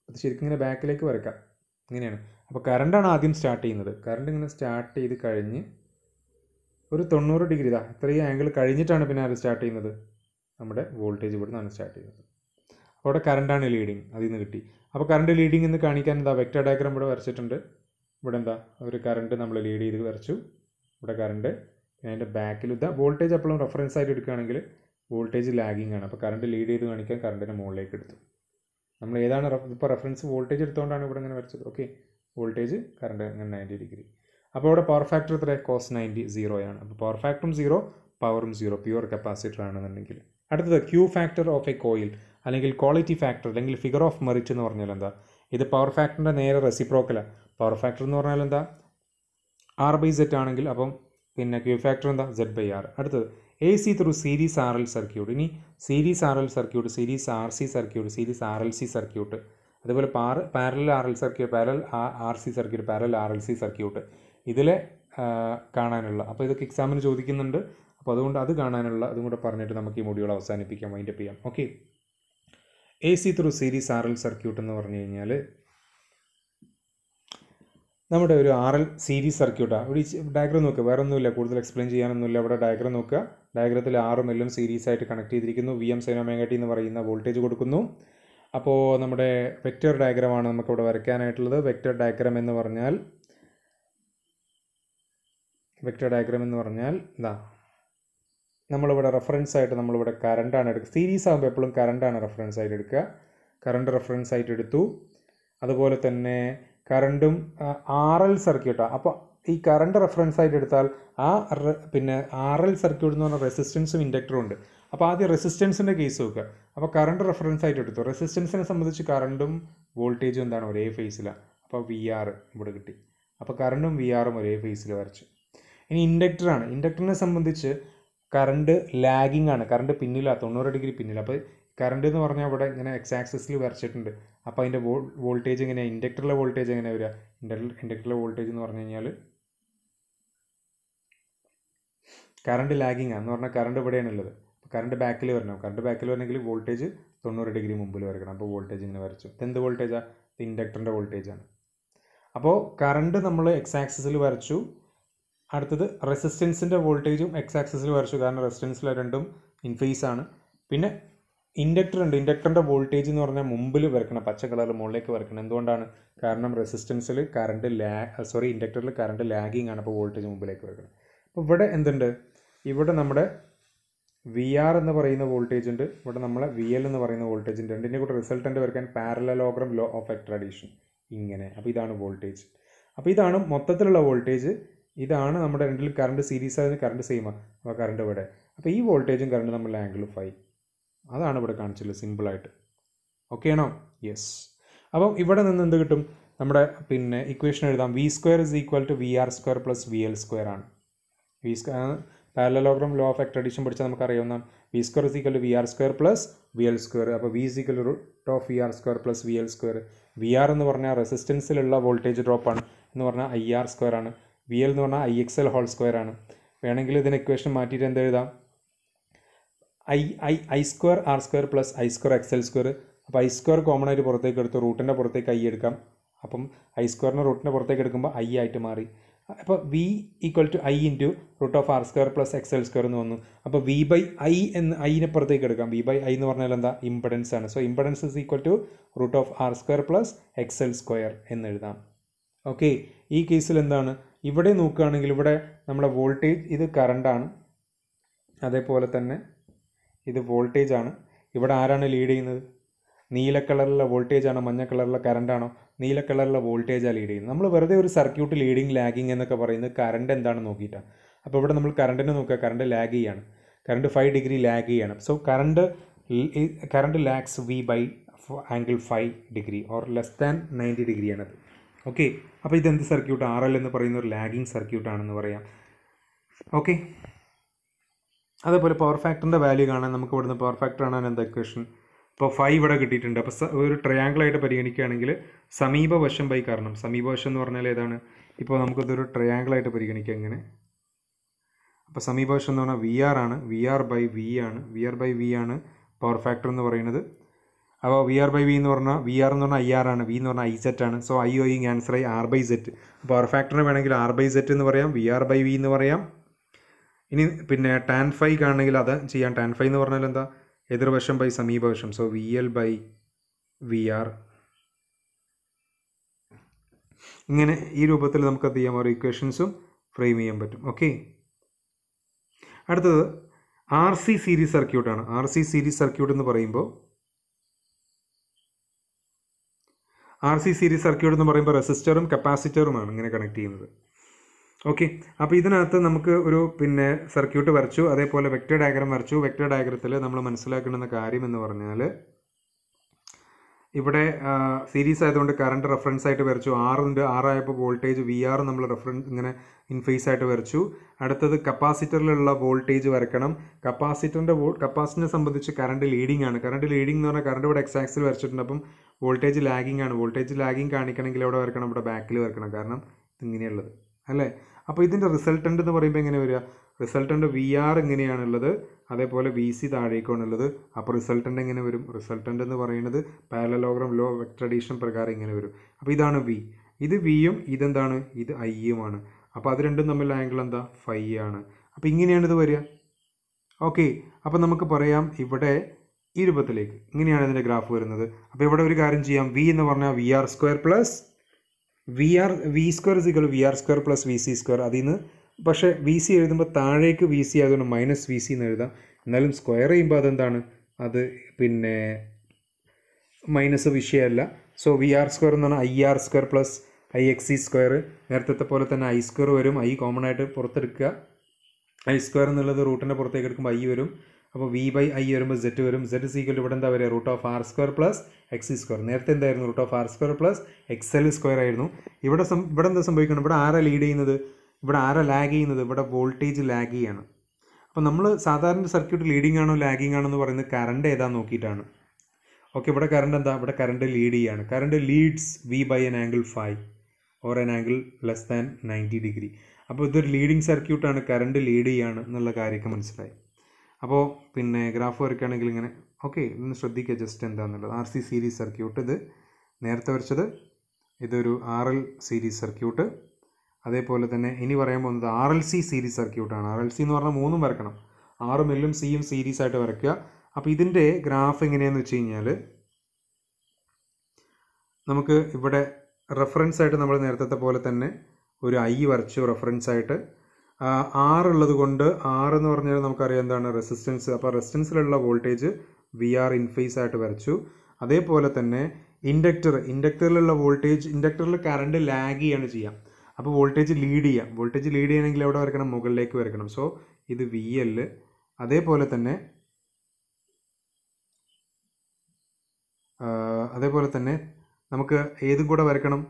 അത് ശരിക്കും ഇങ്ങനെ ബാക്കിലേക്ക് വരക്കാം ഇങ്ങനെയാണ് അപ്പോൾ കറണ്ടാണ് ആദ്യം സ്റ്റാർട്ട് ചെയ്യുന്നത് കറണ്ട് ഇങ്ങനെ സ്റ്റാർട്ട് ചെയ്ത് കഴിഞ്ഞ് ഒരു തൊണ്ണൂറ് ഡിഗ്രി ഇതാ ഇത്രയും ആംഗിൾ കഴിഞ്ഞിട്ടാണ് പിന്നെ അത് സ്റ്റാർട്ട് ചെയ്യുന്നത് നമ്മുടെ വോൾട്ടേജ് ഇവിടെ നിന്നാണ് സ്റ്റാർട്ട് ചെയ്യുന്നത് അപ്പോൾ അവിടെ കറണ്ടാണ് ലീഡിങ് അതിൽ നിന്ന് കിട്ടി അപ്പോൾ കറണ്ട് ലീഡിംഗ് എന്ന് കാണിക്കാൻ എന്താ വെക്റ്റർ ഡയഗ്രാം ഇവിടെ വരച്ചിട്ടുണ്ട് ഇവിടെ എന്താ ഒരു കറണ്ട് നമ്മൾ ലീഡ് ചെയ്ത് വരച്ചു ഇവിടെ കറണ്ട് അതിൻ്റെ ബാക്കിൽ ഇതാ വോൾട്ടേജ് എപ്പോഴും റെഫറൻസ് ആയിട്ട് എടുക്കുകയാണെങ്കിൽ വോൾട്ടേജ് ലാഗിങ് ആണ് അപ്പോൾ കറണ്ട് ലീഡ് ചെയ്ത് കാണിക്കാൻ കറണ്ടിൻ്റെ മുകളിലേക്ക് എടുത്തു നമ്മൾ ഏതാണ് ഇപ്പോൾ റെഫറൻസ് വോൾട്ടേജ് എടുത്തുകൊണ്ടാണ് ഇവിടെ ഇങ്ങനെ വരച്ചത് ഓക്കെ വോൾട്ടേജ് കറണ്ട് അങ്ങനെ നയൻറ്റി ഡിഗ്രി അപ്പോൾ ഇവിടെ പവർ ഫാക്ടർ എത്ര കോസ് നയൻറ്റി സീറോയാണ് അപ്പോൾ പവർ ഫാക്ടറും സീറോ പവറും സീറോ പ്യുവർ കപ്പാസിറ്റർ ആണെന്നുണ്ടെങ്കിൽ അടുത്തത് Q factor of a coil അല്ലെങ്കിൽ ക്വാളിറ്റി ഫാക്ടർ അല്ലെങ്കിൽ ഫിഗർ ഓഫ് മെറിറ്റ് എന്ന് പറഞ്ഞാൽ എന്താ ഇത് പവർ ഫാക്ടറിൻ്റെ നേരെ റെസിപ്രോക്കലാണ് പവർ ഫാക്ടർ എന്ന് പറഞ്ഞാൽ എന്താ ആർ ബൈ സെറ്റ് ആണെങ്കിൽ അപ്പം പിന്നെ ക്യൂ ഫാക്ടർ എന്താ സെഡ് ബൈ ആർ അടുത്തത് A C through series R L circuit ഇനി series R L circuit series R C circuit series R L C circuit അതുപോലെ പാർ parallel R L circuit parallel R C circuit parallel R L C circuit ഇതിലെ കാണാനുള്ള അപ്പോൾ ഇതൊക്കെ എക്സാമിന് ചോദിക്കുന്നുണ്ട് അപ്പോൾ അതുകൊണ്ട് അത് കാണാനുള്ള അതും കൂടെ പറഞ്ഞിട്ട് നമുക്ക് ഈ മൊഡ്യൂൾ അവസാനിപ്പിക്കാം വൈൻഡപ്പ് ചെയ്യാം okay A C through series R L circuit എന്ന് പറഞ്ഞു കഴിഞ്ഞാൽ നമ്മുടെ ഒരു ആർ എൽ സീരീസ് സർക്യൂട്ടാണ് ഒരു ഡയഗ്രം നോക്കുക വേറെ ഒന്നുമില്ല കൂടുതൽ എക്സ്പ്ലെയിൻ ചെയ്യാനൊന്നുമില്ല അവിടെ ഡയഗ്രം നോക്കുക ഡയഗ്രത്തിൽ ആറും എല്ലും സീരീസ് ആയിട്ട് കണക്ട് ചെയ്തിരിക്കുന്നു വി എം സൈനോമേഗാട്ടി എന്ന് പറയുന്ന വോൾട്ടേജ് കൊടുക്കുന്നു അപ്പോൾ നമ്മുടെ വെക്റ്റർ ഡയഗ്രമാണ് നമുക്കിവിടെ വരയ്ക്കാനായിട്ടുള്ളത് വെക്റ്റർ ഡയഗ്രം എന്ന് പറഞ്ഞാൽ വെക്റ്റർ ഡയഗ്രം എന്ന് പറഞ്ഞാൽ എന്താ നമ്മളിവിടെ റെഫറൻസ് ആയിട്ട് നമ്മളിവിടെ കറണ്ടാണ് എടുക്കുക സീരീസ് ആകുമ്പോൾ എപ്പോഴും കറണ്ടാണ് റെഫറൻസ് ആയിട്ട് എടുക്കുക കറണ്ട് റെഫറൻസ് ആയിട്ട് എടുത്തു അതുപോലെ തന്നെ കറണ്ടും ആർ എൽ സർക്യൂട്ടാണ് അപ്പോൾ ഈ കറണ്ട് റെഫറൻസ് ആയിട്ട് എടുത്താൽ ആ പിന്നെ ആർ എൽ സർക്യൂട്ട് എന്ന് പറഞ്ഞ റെസിസ്റ്റൻസും ഇൻഡക്ടറും ഉണ്ട് അപ്പോൾ ആദ്യം റെസിസ്റ്റൻസിൻ്റെ കേസ് നോക്കുക അപ്പോൾ കറണ്ട് റെഫറൻസ് ആയിട്ട് എടുത്തു റെസിസ്റ്റൻസിനെ സംബന്ധിച്ച് കറണ്ടും വോൾട്ടേജും എന്താണ് ഒരേ ഫേസിലാണ് അപ്പോൾ വി ആർ ഇവിടെ കിട്ടി അപ്പോൾ കറണ്ടും വി ആറും ഒരേ ഫേസിൽ വരച്ചു ഇനി ഇൻഡക്ടറാണ് ഇൻഡക്ടറിനെ സംബന്ധിച്ച് കറണ്ട് ലാഗിങ് ആണ് കറണ്ട് പിന്നിലാണ് തൊണ്ണൂറ് ഡിഗ്രി പിന്നില്ല അപ്പോൾ കറണ്ട് എന്ന് പറഞ്ഞാൽ അവിടെ ഇങ്ങനെ എക്സ് ആക്സിസിൽ വരച്ചിട്ടുണ്ട് അപ്പോൾ അതിൻ്റെ വോൾ വോൾട്ടേജ് എങ്ങനെയാണ് ഇൻഡക്ടറിലെ വോൾട്ടേജ് എങ്ങനെയാണ് വരിക ഇൻഡക്ടർ ഇൻഡക്ടറിലെ വോൾട്ടേജ് എന്ന് പറഞ്ഞു കഴിഞ്ഞാൽ കറണ്ട് ലാഗിങ് എന്ന് പറഞ്ഞാൽ കറണ്ട് ഉള്ളത് കറണ്ട് ബാക്കിൽ വരണം കറണ്ട് ബാക്കിൽ വരണമെങ്കിൽ വോൾട്ടേജ് തൊണ്ണൂറ് ഡിഗ്രി മുമ്പിൽ വരക്കണം അപ്പോൾ വോൾട്ടേജ് ഇങ്ങനെ വരച്ചു എന്ത് വോൾട്ടേജാണ് ഇൻഡക്ടറിൻ്റെ വോൾട്ടേജാണ് അപ്പോൾ കറണ്ട് നമ്മൾ എക്സ് ആക്സിസിൽ വരച്ചു അടുത്തത് റെസിസ്റ്റൻസിൻ്റെ വോൾട്ടേജും എക്സ് ആക്സിസിൽ വരച്ചു കാരണം റെസിസ്റ്റൻസിലെ രണ്ടും ഇൻഫേസ് ആണ് പിന്നെ ഇൻഡക്ടർ ഉണ്ട് ഇൻഡക്ടറിൻ്റെ വോൾട്ടേജ് എന്ന് പറഞ്ഞാൽ മുമ്പിൽ വരക്കണം പച്ച കളറിൽ മുകളിലേക്ക് വരക്കണം എന്തുകൊണ്ടാണ് കാരണം റെസിസ്റ്റൻസിൽ കറണ്ട് ലാ സോറി ഇൻഡക്ടറിൽ കറണ്ട് ലാഗിങ് ആണ് അപ്പോൾ വോൾട്ടേജ് മുമ്പിലേക്ക് വരക്കണം അപ്പോൾ ഇവിടെ എന്തുണ്ട് ഇവിടെ നമ്മുടെ വി ആർ എന്ന് പറയുന്ന വോൾട്ടേജ് ഉണ്ട് ഇവിടെ നമ്മളെ വി എൽ എന്ന് പറയുന്ന വോൾട്ടേജ് ഉണ്ട് രണ്ടിൻ്റെ കൂടെ റിസൾട്ടൻ്റ് വരയ്ക്കാൻ പാരലോഗ്രം ലോ ഓഫ് എക്ട്രഡീഷൻ ഇങ്ങനെ അപ്പോൾ ഇതാണ് വോൾട്ടേജ് അപ്പോൾ ഇതാണ് മൊത്തത്തിലുള്ള വോൾട്ടേജ് ഇതാണ് നമ്മുടെ രണ്ടിൽ കറണ്ട് സീരീസ് ആയത് കറണ്ട് സെയിമാണ് അപ്പോൾ കറണ്ട് ഇവിടെ അപ്പോൾ ഈ വോൾട്ടേജും കറണ്ട് തമ്മിലുള്ള ആംഗിൾ ഫൈ അതാണ് ഇവിടെ കാണിച്ചുള്ളത് സിമ്പിളായിട്ട് ഓക്കെ ആണോ യെസ് അപ്പം ഇവിടെ നിന്ന് എന്ത് കിട്ടും നമ്മുടെ പിന്നെ ഇക്വേഷൻ എഴുതാം V square is equal to V R square plus V L square ആണ് V square parallelogram law of addition പഠിച്ചാൽ നമുക്കറിയാവുന്ന V square is equal to V R square plus V L square അപ്പോൾ V is equal root of V R square plus V L square V R എന്ന് പറഞ്ഞാൽ റെസിസ്റ്റൻസിലുള്ള voltage ഡ്രോപ്പാണ് എന്ന് പറഞ്ഞാൽ I R square ആണ് വി എൽ എന്ന് പറഞ്ഞാൽ I X L whole square ആണ് വേണമെങ്കിൽ ഇതിന് ഇക്വേഷൻ മാറ്റിയിട്ട് എഴുതാം I I I square R square plus I square X L square അപ്പോൾ ഐ സ്ക്വയർ കോമൺ ആയിട്ട് പുറത്തേക്ക് എടുത്ത് റൂട്ടിൻ്റെ പുറത്തേക്ക് ഐ എടുക്കാം അപ്പം ഐ സ്ക്വയറിന് റൂട്ടിൻ്റെ പുറത്തേക്ക് എടുക്കുമ്പോൾ ഐ ആയിട്ട് മാറി അപ്പോൾ V equal to I into root of R square plus X L square എന്ന് വന്നു അപ്പോൾ വി ബൈ ഐ എന്ന് ഐനെ പുറത്തേക്ക് എടുക്കാം വി ബൈ ഐ എന്ന് പറഞ്ഞാൽ എന്താ ഇമ്പഡൻസ് ആണ് so impedance is equal to root of R square plus X L square എന്ന് എഴുതാം ഓക്കെ ഈ കേസിൽ എന്താണ് ഇവിടെ നോക്കുകയാണെങ്കിൽ ഇവിടെ നമ്മുടെ വോൾട്ടേജ് ഇത് കറണ്ടാണ് അതേപോലെ തന്നെ ഇത് വോൾട്ടേജ് ആണ് ഇവിടെ ആരാണ് ലീഡ് ചെയ്യുന്നത് നീല കളറിലുള്ള വോൾട്ടേജ് ആണോ മഞ്ഞ കളറിലുള്ള കറണ്ടാണോ നീല കളറിലുള്ള വോൾട്ടേജാണ് ലീഡ് ചെയ്യുന്നത് നമ്മൾ വെറുതെ ഒരു സർക്യൂട്ട് ലീഡിങ് ലാഗിങ് എന്നൊക്കെ പറയുന്നത് കറണ്ട് എന്താണ് നോക്കിയിട്ടാണ് അപ്പോൾ ഇവിടെ നമ്മൾ കറണ്ടിനെ നോക്കുക കറണ്ട് ലാഗ് ചെയ്യാണ് കറണ്ട് ഫൈവ് ഡിഗ്രി ലാഗ് ചെയ്യാണ് so current current lags V by angle five degree or less than ninety ഡിഗ്രിയാണത് ഓക്കെ അപ്പോൾ ഇതെന്ത് സർക്യൂട്ട് ആർ എൽ എന്ന് പറയുന്ന ഒരു ലാഗിങ് ആണെന്ന് പറയാം ഓക്കെ അതേപോലെ പവർ ഫാക്ടറിൻ്റെ വാല്യൂ കാണാൻ നമുക്ക് നിന്ന് പവർ ഫാക്ടർ ആണ് എന്താ ഇക്വേഷൻ ഇപ്പോൾ ഫൈവ് ഇവിടെ കിട്ടിയിട്ടുണ്ട് അപ്പോൾ ഒരു ട്രയാങ്കിളായിട്ട് പരിഗണിക്കുകയാണെങ്കിൽ സമീപവശം ബൈ കാരണം സമീപവശം എന്ന് പറഞ്ഞാൽ ഏതാണ് ഇപ്പോൾ നമുക്കിതൊരു ട്രയാങ്കിളായിട്ട് പരിഗണിക്കാം ഇങ്ങനെ അപ്പോൾ സമീപവശം എന്ന് പറഞ്ഞാൽ വി ആർ ആണ് വി ആർ ബൈ വി ആണ് വി ആർ ബൈ വി ആണ് പവർ ഫാക്ടർ എന്ന് പറയുന്നത് അപ്പോൾ വി ആർ ബൈ വി എന്ന് പറഞ്ഞാൽ വി ആർ എന്ന് പറഞ്ഞാൽ ഐ ആർ ആണ് വി എന്ന് പറഞ്ഞാൽ ഐ സെറ്റ് ആണ് സോ ഐ ഒ ഇ ആയി ആർ ബൈ സെറ്റ് പവർ ഫാക്ടറിന് വേണമെങ്കിൽ ആർ ബൈ സെറ്റ് എന്ന് പറയാം വി ആർ ബൈ വി എന്ന് പറയാം ഇനി പിന്നെ ടാൻ ഫൈ കാണണമെങ്കിൽ അത് ചെയ്യാം ടാൻ ഫൈ എന്ന് പറഞ്ഞാൽ എന്താ എതിർവശം ബൈ സമീപവശം so V L by V R ഇങ്ങനെ ഈ രൂപത്തിൽ നമുക്ക് എന്ത് ചെയ്യാം ഓരോ ഇക്വേഷൻസും ഫ്രെയിം ചെയ്യാൻ പറ്റും ഓക്കെ അടുത്തത് ആർ സി സീരീസ് സർക്യൂട്ടാണ് ആർ സി സീരീസ് സർക്യൂട്ട് എന്ന് പറയുമ്പോൾ ആർ സി സീരീസ് സർക്യൂട്ട് എന്ന് പറയുമ്പോൾ റെസിസ്റ്ററും കപ്പാസിറ്ററുമാണ് ഇങ്ങനെ കണക്ട് ചെയ്യുന്നത് ഓക്കെ അപ്പോൾ ഇതിനകത്ത് നമുക്ക് ഒരു പിന്നെ സർക്യൂട്ട് വരച്ചു അതേപോലെ വെക്റ്റർ ഡയഗ്രം വരച്ചു വെക്റ്റർ ഡയഗ്രത്തിൽ നമ്മൾ മനസ്സിലാക്കേണ്ടുന്ന കാര്യം എന്ന് പറഞ്ഞാൽ ഇവിടെ സീരീസ് ആയതുകൊണ്ട് കറണ്ട് റെഫറൻസ് ആയിട്ട് വരച്ചു ആറിൻ്റെ ആറായപ്പോൾ വോൾട്ടേജ് വി ആർ നമ്മൾ റെഫറൻസ് ഇങ്ങനെ ഇൻഫേസ് ആയിട്ട് വരച്ചു അടുത്തത് കപ്പാസിറ്ററിലുള്ള വോൾട്ടേജ് വരക്കണം കപ്പാസിറ്ററിൻ്റെ വോൾ കപ്പാസിറ്ററിനെ സംബന്ധിച്ച് കറണ്ട് ലീഡിംഗ് ആണ് കറണ്ട് ലീഡിംഗ് എന്ന് പറഞ്ഞാൽ കറണ്ട് ഇവിടെ എക്സാക്സിൽ വരച്ചിട്ടുണ്ട് അപ്പം വോൾട്ടേജ് ലാഗിംഗ് ആണ് വോൾട്ടേജ് ലാഗിംഗ് കാണിക്കണമെങ്കിൽ അവിടെ വരക്കണം ഇവിടെ ബാക്കിൽ വരക്കണം കാരണം ഇതിങ്ങനെയുള്ളത് അല്ലേ അപ്പോൾ ഇതിൻ്റെ റിസൾട്ടൻ്റ് എന്ന് പറയുമ്പോൾ എങ്ങനെ വരിക റിസൾട്ടൻ്റ് വി ആർ എങ്ങനെയാണുള്ളത് അതേപോലെ വി സി താഴേക്കാണുള്ളത് അപ്പോൾ റിസൾട്ടൻ്റ് എങ്ങനെ വരും റിസൾട്ടൻ്റ് എന്ന് പറയുന്നത് പാരലോഗ്രാം ലോ വെക്ടർ അഡീഷൻ പ്രകാരം ഇങ്ങനെ വരും അപ്പോൾ ഇതാണ് വി ഇത് വിയും ഇതെന്താണ് ഇത് ഐയുമാണ് അപ്പോൾ അത് രണ്ടും തമ്മിൽ ആംഗിൾ എന്താ ഫൈ ആണ് അപ്പോൾ ഇങ്ങനെയാണ് ഇത് വരിക ഓക്കെ അപ്പോൾ നമുക്ക് പറയാം ഇവിടെ ഈ രൂപത്തിലേക്ക് ഇങ്ങനെയാണ് ഇതിൻ്റെ ഗ്രാഫ് വരുന്നത് അപ്പോൾ ഇവിടെ ഒരു കാര്യം ചെയ്യാം വി എന്ന് പറഞ്ഞാൽ V R square plus V R V square is equal V R square plus V C square അതിൽ നിന്ന് പക്ഷേ വി സി എഴുതുമ്പോൾ താഴേക്ക് വി സി ആയതുകൊണ്ട് മൈനസ് വി സി എന്ന് എഴുതാം എന്നാലും സ്ക്വയർ ചെയ്യുമ്പോൾ അതെന്താണ് അത് പിന്നെ മൈനസ് വിഷയമല്ല സോ വി ആർ സ്ക്വയർ എന്ന് പറഞ്ഞാൽ I R square plus I X C square നേരത്തെ പോലെ തന്നെ ഐ സ്ക്വയർ വരും ഐ കോമൺ ആയിട്ട് പുറത്തെടുക്കുക ഐ സ്ക്വയർ എന്നുള്ളത് റൂട്ടിൻ്റെ പുറത്തേക്ക് എടുക്കുമ്പോൾ ഐ വരും അപ്പോൾ വി ബൈ ഐ വരുമ്പോൾ സെറ്റ് വരും സെറ്റ് സീക്വൽ ഇവിടെ എന്താ വരിക root of R square plus X C square നേരത്തെ എന്തായിരുന്നു root of R square plus X L square ആയിരുന്നു ഇവിടെ ഇവിടെ എന്താ സംഭവിക്കണം ഇവിടെ ആരാണ് ലീഡ് ചെയ്യുന്നത് ഇവിടെ ആരാ ലാഗ് ചെയ്യുന്നത് ഇവിടെ വോൾട്ടേജ് ലാഗ് ചെയ്യാണ് അപ്പോൾ നമ്മൾ സാധാരണ സർക്യൂട്ട് ലീഡിംഗ് ആണോ ലാഗിങ് ആണോ എന്ന് പറയുന്നത് കറണ്ട് ഏതാ നോക്കിയിട്ടാണ് ഓക്കെ ഇവിടെ കറണ്ട് എന്താ ഇവിടെ കറണ്ട് ലീഡ് ചെയ്യാണ് current leads V by an angle five or an angle less than ninety degree അപ്പോൾ ഇതൊരു ലീഡിങ് സർക്യൂട്ടാണ് കറണ്ട് ലീഡ് ചെയ്യാണ് എന്നുള്ള കാര്യമൊക്കെ മനസ്സിലായി അപ്പോൾ പിന്നെ ഗ്രാഫ് വരയ്ക്കുകയാണെങ്കിൽ ഇങ്ങനെ ഓക്കെ ഒന്ന് ശ്രദ്ധിക്കുക ജസ്റ്റ് എന്താണെന്നുള്ളത് ആർ സി സീരീസ് സർക്യൂട്ട് ഇത് നേരത്തെ വരച്ചത് ഇതൊരു ആർ എൽ സീരീസ് സർക്യൂട്ട് അതേപോലെ തന്നെ ഇനി പറയാൻ പോകുന്നത് ആർ എൽ സി സീരീസ് സർക്യൂട്ടാണ് ആർ എൽ സി എന്ന് പറഞ്ഞാൽ മൂന്നും വരക്കണം ആറും എല്ലും സിയും സീരീസ് ആയിട്ട് വരയ്ക്കുക അപ്പോൾ ഇതിൻ്റെ ഗ്രാഫ് എങ്ങനെയാന്ന് വെച്ച് കഴിഞ്ഞാൽ നമുക്ക് ഇവിടെ റെഫറൻസ് ആയിട്ട് നമ്മൾ നേരത്തെ പോലെ തന്നെ ഒരു ഐ വരച്ചു റെഫറൻസ് ആയിട്ട് ആറുള്ളത് കൊണ്ട് ആറ് എന്ന് പറഞ്ഞാൽ നമുക്കറിയാം എന്താണ് റെസിസ്റ്റൻസ് അപ്പോൾ റെസിസ്റ്റൻസിലുള്ള വോൾട്ടേജ് വി ആർ ഇൻഫേസ് ആയിട്ട് വരച്ചു അതേപോലെ തന്നെ ഇൻഡക്ടർ ഇൻഡക്ടറിലുള്ള വോൾട്ടേജ് ഇൻഡക്ടറിൽ കറണ്ട് ലാഗ് ചെയ്യാണ് ചെയ്യാം അപ്പോൾ വോൾട്ടേജ് ലീഡ് ചെയ്യാം വോൾട്ടേജ് ലീഡ് ചെയ്യണമെങ്കിൽ എവിടെ വരക്കണം മുകളിലേക്ക് വരക്കണം സോ ഇത് വി എൽ അതേപോലെ തന്നെ അതേപോലെ തന്നെ നമുക്ക് ഏതും കൂടെ വരക്കണം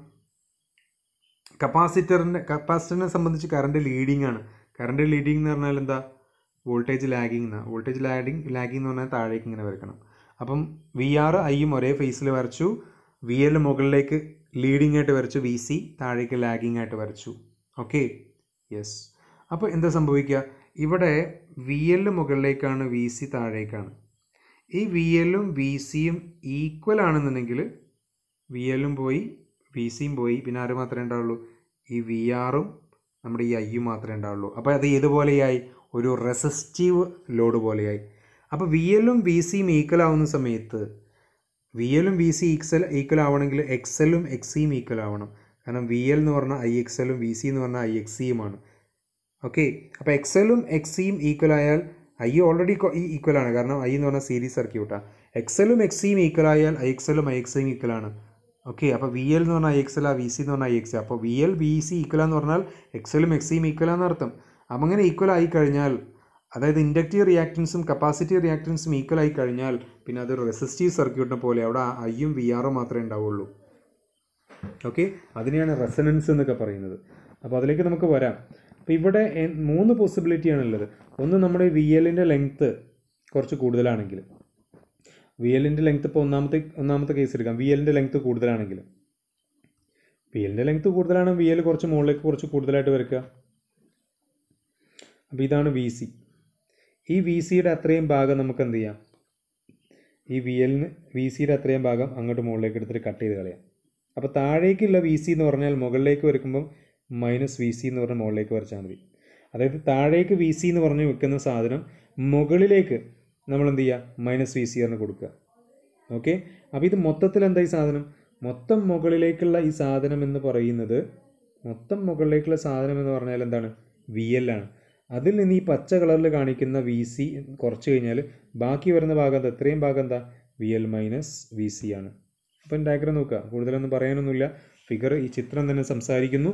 കപ്പാസിറ്ററിൻ്റെ കപ്പാസിറ്ററിനെ സംബന്ധിച്ച് കറണ്ട് ലീഡിംഗ് ആണ് കറണ്ട് ലീഡിംഗ് എന്ന് പറഞ്ഞാൽ എന്താ വോൾട്ടേജ് ലാഗിങ് എന്നാണ് വോൾട്ടേജ് ലാഗിങ് ലാഗിങ് എന്ന് പറഞ്ഞാൽ താഴേക്ക് ഇങ്ങനെ വരക്കണം അപ്പം വി ആർ ഐയും ഒരേ ഫേസിൽ വരച്ചു വി എൽ മുകളിലേക്ക് ലീഡിംഗ് ആയിട്ട് വരച്ചു വി സി താഴേക്ക് ലാഗിംഗ് ആയിട്ട് വരച്ചു ഓക്കെ യെസ് അപ്പോൾ എന്താ സംഭവിക്കുക ഇവിടെ വി എൽ മുകളിലേക്കാണ് വി സി താഴേക്കാണ് ഈ വി എല്ലും വി സിയും ഈക്വൽ ആണെന്നുണ്ടെങ്കിൽ വി എല്ലും പോയി വി സിയും പോയി പിന്നെ ആര് മാത്രമേ ഉണ്ടാവുള്ളൂ ഈ വി ആറും നമ്മുടെ ഈ ഐയും മാത്രമേ ഉണ്ടാവുള്ളൂ അപ്പോൾ അത് ഏതുപോലെയായി ഒരു റെസിസ്റ്റീവ് ലോഡ് പോലെയായി അപ്പോൾ വി എല്ലും വി സിയും ഈക്വൽ ആവുന്ന സമയത്ത് വി എല്ലും വി സി ഈക്സൽ ഈക്വൽ ആവണമെങ്കിൽ എക്സലും എക്സിയും ഈക്വൽ ആവണം കാരണം വി എൽ എന്ന് പറഞ്ഞാൽ ഐ എക്സലും വി സി എന്ന് പറഞ്ഞാൽ ഐ എക്സിയുമാണ് ഓക്കെ അപ്പോൾ എക്സലും എക്സിയും ഈക്വൽ ആയാൽ ഐ ഓൾറെഡി ഈക്വൽ ആണ് കാരണം ഐ എന്ന് പറഞ്ഞാൽ സീരീസ് സർക്യൂട്ടാണ് എക്സലും എക്സിയും ഈക്വൽ ആയാൽ ഐ എക്സലും ഐ എക്സിയും ഈക്വൽ ആണ് ഓക്കെ അപ്പോൾ വി എൽ എന്ന് പറഞ്ഞാൽ ഐ എക്സൽ ആ വി സി എന്ന് പറഞ്ഞാൽ ഐ എക്സ് അപ്പോൾ V L V C equal എന്ന് പറഞ്ഞാൽ എക്സലും എക്സിയും ഈക്വൽ ആണെന്ന് അർത്ഥം അപ്പം അങ്ങനെ ഈക്വൽ ആയി കഴിഞ്ഞാൽ അതായത് ഇൻഡക്റ്റീവ് റിയാക്റ്റൻസും കപ്പാസിറ്റീവ് റിയാക്റ്റൻസും ഈക്വൽ ആയി കഴിഞ്ഞാൽ പിന്നെ അതൊരു റെസിസ്റ്റീവ് സർക്യൂട്ടിനെ പോലെ അവിടെ ഐയും വി ആറും മാത്രമേ ഉണ്ടാവുള്ളൂ ഓക്കെ അതിനെയാണ് റെസനൻസ് എന്നൊക്കെ പറയുന്നത് അപ്പോൾ അതിലേക്ക് നമുക്ക് വരാം അപ്പോൾ ഇവിടെ മൂന്ന് ഉള്ളത് ഒന്ന് നമ്മുടെ വി എല്ലിൻ്റെ ലെങ്ത്ത് കുറച്ച് കൂടുതലാണെങ്കിൽ വി എല്ലിൻ്റെ ലെങ്ത്ത് ഇപ്പോൾ ഒന്നാമത്തെ ഒന്നാമത്തെ കേസ് എടുക്കാം വി എല്ലിൻ്റെ ലെങ്ത്ത് കൂടുതലാണെങ്കിൽ വി എല്ലിൻ്റെ ലെങ്ത്ത് കൂടുതലാണെങ്കിൽ വി എൽ കുറച്ച് മുകളിലേക്ക് കുറച്ച് കൂടുതലായിട്ട് വരയ്ക്കുക അപ്പോൾ ഇതാണ് വി സി ഈ വി സിയുടെ അത്രയും ഭാഗം നമുക്ക് എന്ത് ചെയ്യാം ഈ വി എല്ലിന് വി സിയുടെ അത്രയും ഭാഗം അങ്ങോട്ട് മുകളിലേക്ക് എടുത്തിട്ട് കട്ട് ചെയ്ത് കളയാം അപ്പോൾ താഴേക്കുള്ള വി സി എന്ന് പറഞ്ഞാൽ മുകളിലേക്ക് വരയ്ക്കുമ്പം മൈനസ് വി സി എന്ന് പറഞ്ഞാൽ മുകളിലേക്ക് വരച്ചാൽ മതി അതായത് താഴേക്ക് വി സി എന്ന് പറഞ്ഞ് വെക്കുന്ന സാധനം മുകളിലേക്ക് നമ്മൾ എന്ത് ചെയ്യുക മൈനസ് വി സി പറഞ്ഞ് കൊടുക്കുക ഓക്കെ അപ്പോൾ ഇത് മൊത്തത്തിൽ എന്താ ഈ സാധനം മൊത്തം മുകളിലേക്കുള്ള ഈ സാധനം എന്ന് പറയുന്നത് മൊത്തം മുകളിലേക്കുള്ള സാധനം എന്ന് പറഞ്ഞാൽ എന്താണ് വി എല്ലാണ് അതിൽ നിന്ന് ഈ പച്ച കളറിൽ കാണിക്കുന്ന വി സി കുറച്ച് കഴിഞ്ഞാൽ ബാക്കി വരുന്ന ഭാഗം എന്താ ഇത്രയും ഭാഗം എന്താ V L minus V C ആണ് അപ്പം ഡയഗ്രം നോക്കുക കൂടുതലൊന്നും പറയാനൊന്നുമില്ല ഫിഗർ ഈ ചിത്രം തന്നെ സംസാരിക്കുന്നു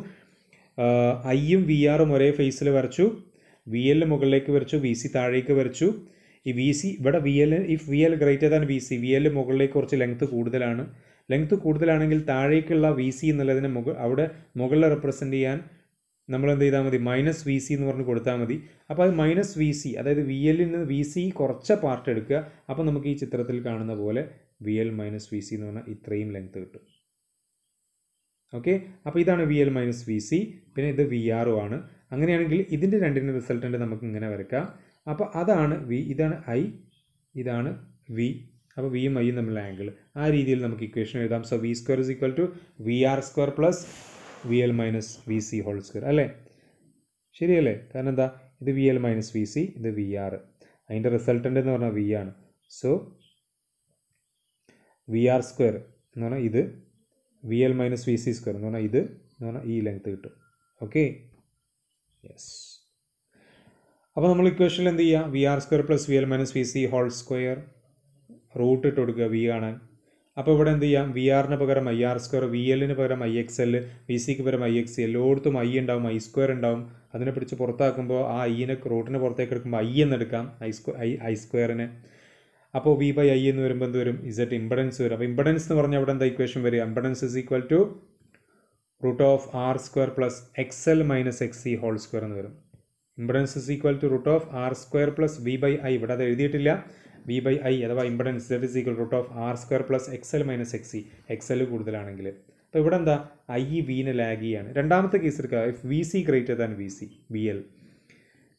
ഐയും വി ആറും ഒരേ ഫേസിൽ വരച്ചു വി എൽ മുകളിലേക്ക് വരച്ചു വി സി താഴേക്ക് വരച്ചു ഈ വി സി ഇവിടെ V L if V L greater than V C V L മുകളിലേക്ക് കുറച്ച് ലെങ്ത്ത് കൂടുതലാണ് ലെങ്ത്ത് കൂടുതലാണെങ്കിൽ താഴേക്കുള്ള വി സി എന്നുള്ളതിന് മുകൾ അവിടെ മുകളിൽ റെപ്രസെൻ്റ് ചെയ്യാൻ നമ്മൾ എന്ത് ചെയ്താൽ മതി മൈനസ് വി സി എന്ന് പറഞ്ഞ് കൊടുത്താൽ മതി അപ്പോൾ അത് മൈനസ് വി സി അതായത് വി എല്ലിൽ നിന്ന് വി സി കുറച്ച പാർട്ട് എടുക്കുക അപ്പോൾ നമുക്ക് ഈ ചിത്രത്തിൽ കാണുന്ന പോലെ V L minus V C എന്ന് പറഞ്ഞാൽ ഇത്രയും ലെങ്ത് കിട്ടും ഓക്കെ അപ്പോൾ ഇതാണ് V L minus V C പിന്നെ ഇത് വി ആറും ആണ് അങ്ങനെയാണെങ്കിൽ ഇതിൻ്റെ രണ്ടിൻ്റെ റിസൾട്ടൻ്റ് നമുക്ക് ഇങ്ങനെ വരയ്ക്കാം അപ്പോൾ അതാണ് വി ഇതാണ് ഐ ഇതാണ് വി അപ്പോൾ വിയും ഐയും തമ്മിലുള്ള ആംഗിൾ ആ രീതിയിൽ നമുക്ക് ഇക്വേഷൻ എഴുതാം so V square is equal to V R square plus V L minus V C whole square അല്ലേ ശരിയല്ലേ കാരണം എന്താ ഇത് V L minus V C ഇത് വി ആർ അതിൻ്റെ റിസൾട്ടൻ്റ് എന്ന് പറഞ്ഞാൽ വി ആണ് സോ വി ആർ സ്ക്വയർ എന്ന് പറഞ്ഞാൽ ഇത് V L minus V C square എന്ന് പറഞ്ഞാൽ ഇത് എന്ന് പറഞ്ഞാൽ ഈ ലെങ്ത് കിട്ടും ഓക്കെ യെസ് അപ്പോൾ നമ്മൾ ഇക്വേഷനിൽ എന്ത് ചെയ്യുക V R square plus V L minus V C whole square root ഇട്ട് കൊടുക്കുക വി കാണാൻ അപ്പോൾ ഇവിടെ എന്ത് ചെയ്യാം വി ആറിന് പകരം ഐ ആർ സ്ക്വയർ വി എല്ലിന് പകരം ഐ എക്സ് എൽ വി സിക്ക് പകരം ഐ എക്സ് എല്ലായിടത്തും ഐ ഉണ്ടാവും ഐ സ്ക്വയർ ഉണ്ടാവും അതിനെ പിടിച്ച് പുറത്താക്കുമ്പോൾ ആ ഐയിനെ റൂട്ടിന് പുറത്തേക്ക് എടുക്കുമ്പോൾ ഐ എന്നെടുക്കാം ഐ സ്ക്വ ഐ ഐ സ്ക്വയറിന് അപ്പോൾ വി ബൈ ഐ എന്ന് വരുമ്പോൾ എന്ത് വരും ഇസറ്റ് ഇമ്പഡൻസ് വരും അപ്പോൾ ഇമ്പഡൻസ് എന്ന് പറഞ്ഞാൽ അവിടെ എന്താ ഇക്വേഷൻ വരിക impedance is equal to root of R square plus X L minus X C whole square എന്ന് വരും impedance is equal to root of R square plus V by I ഇവിടെ അത് എഴുതിയിട്ടില്ല വി ബൈ ഐ അഥവാ impedance that is equal root of R square plus X L minus X C X L കൂടുതലാണെങ്കിൽ അപ്പോൾ ഇവിടെ എന്താ I E വിന് lag ചെയ്യാണ് രണ്ടാമത്തെ കേസ് എടുക്കുക if V C greater than V C V L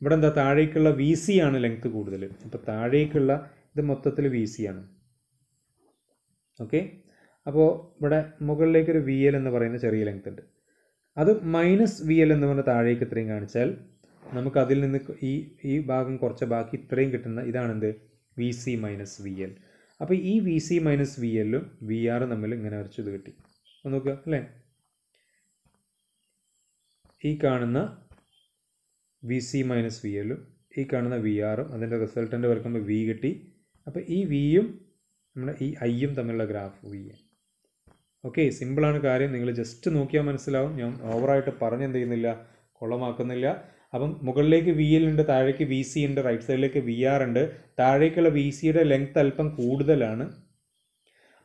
ഇവിടെ എന്താ താഴേക്കുള്ള വി സി ആണ് ലെങ്ത് കൂടുതൽ അപ്പോൾ താഴേക്കുള്ള ഇത് മൊത്തത്തിൽ വി സി ആണ് ഓക്കെ അപ്പോൾ ഇവിടെ മുകളിലേക്കൊരു വി എൽ എന്ന് പറയുന്ന ചെറിയ ലെങ്ത് ഉണ്ട് അത് മൈനസ് വി എൽ എന്ന് പറഞ്ഞ താഴേക്ക് ഇത്രയും കാണിച്ചാൽ നമുക്ക് അതിൽ നിന്ന് ഈ ഈ ഭാഗം കുറച്ച് ബാക്കി ഇത്രയും കിട്ടുന്ന ഇതാണെന്ത് V C minus V L അപ്പോൾ ഈ വി സി മൈനസ് വി എല്ലും വി ആർ തമ്മിൽ ഇങ്ങനെ വരച്ചത് കിട്ടി നോക്കുക അല്ലേ ഈ കാണുന്ന വി സി മൈനസ് വി എല്ലും ഈ കാണുന്ന വി ആറും അതിൻ്റെ റിസൾട്ടൻ്റ് വരക്കുമ്പോൾ വി കിട്ടി അപ്പോൾ ഈ വിയും നമ്മുടെ ഈ ഐയും തമ്മിലുള്ള ഗ്രാഫ് വി എൻ ഓക്കെ സിമ്പിളാണ് കാര്യം നിങ്ങൾ ജസ്റ്റ് നോക്കിയാൽ മനസ്സിലാവും ഞാൻ ഓവറായിട്ട് പറഞ്ഞെന്ത് ചെയ്യുന്നില്ല കുളമാക്കുന്നില്ല അപ്പം മുകളിലേക്ക് വി എൽ ഉണ്ട് താഴേക്ക് വി സി ഉണ്ട് റൈറ്റ് സൈഡിലേക്ക് വി ആർ ഉണ്ട് താഴേക്കുള്ള വി സിയുടെ ലെങ്ത് അല്പം കൂടുതലാണ്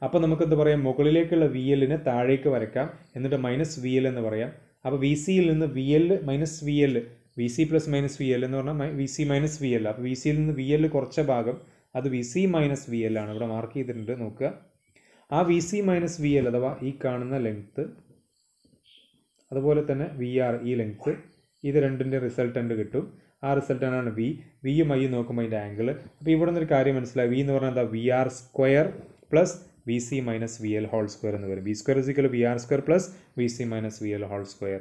അപ്പോൾ നമുക്ക് എന്താ പറയാം മുകളിലേക്കുള്ള വി എല്ലിന് താഴേക്ക് വരയ്ക്കാം എന്നിട്ട് മൈനസ് വി എൽ എന്ന് പറയാം അപ്പോൾ വി സിയിൽ നിന്ന് V L minus V L V C plus minus V L എന്ന് പറഞ്ഞാൽ V C minus V L അപ്പോൾ വി സിയിൽ നിന്ന് വി എൽ കുറച്ച ഭാഗം അത് V C minus V L ആണ് ഇവിടെ മാർക്ക് ചെയ്തിട്ടുണ്ട് നോക്കുക ആ V C minus V L അഥവാ ഈ കാണുന്ന ലെങ്ത്ത് അതുപോലെ തന്നെ വി ആർ ഈ ലെങ്ത്ത് ഇത് രണ്ടിൻ്റെ റിസൾട്ടൻ്റ് കിട്ടും ആ റിസൾട്ടാണ് വി വിയും ഐ നോക്കുമ്പോൾ അതിൻ്റെ ആംഗിൾ അപ്പോൾ ഇവിടെ നിന്നൊരു കാര്യം മനസ്സിലായി വി എന്ന് പറഞ്ഞാൽ എന്താ V R square plus V C minus V L whole square എന്ന് പറയും V square is equal V R square plus V C minus V L whole square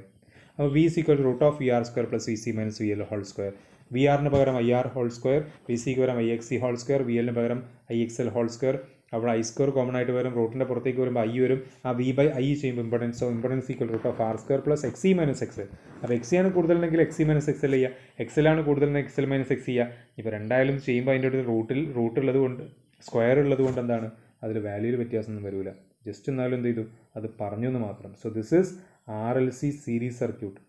അപ്പോൾ V is equal root of V R square plus V C minus V L whole square V ആറിന് പകരം I R whole square V സിക്ക് പകരം I X C whole square V എല്ലിന് പകരം I X L whole square അവിടെ I square common ആയിട്ട് വരും റൂട്ടിൻ്റെ പുറത്തേക്ക് വരുമ്പോൾ ഐ വരും ആ വി ബൈ ഐ ചെയ്യുമ്പോൾ impedance oh impedance equal root of R square plus X C minus X അപ്പോൾ എക്സി e ആണ് കൂടുതലുണ്ടെങ്കിൽ എക്സി മൈനസ് e എക്സ് ചെയ്യുക എക്സലാണ് കൂടുതൽ എക്സ് എൽ മൈനസ് എക്സ് ചെയ്യുക ഇപ്പോൾ രണ്ടായാലും ചെയ്യുമ്പോൾ അതിൻ്റെ ഒരു റൂട്ടിൽ ഉള്ളത് കൊണ്ട് സ്ക്വയർ ഉള്ളത് കൊണ്ട് എന്താണ് അതിൽ വാല്യൂയിൽ വ്യത്യാസമൊന്നും വരില്ല ജസ്റ്റ് എന്നാലും എന്ത് ചെയ്തു അത് പറഞ്ഞു എന്ന് മാത്രം so this is R L C series circuit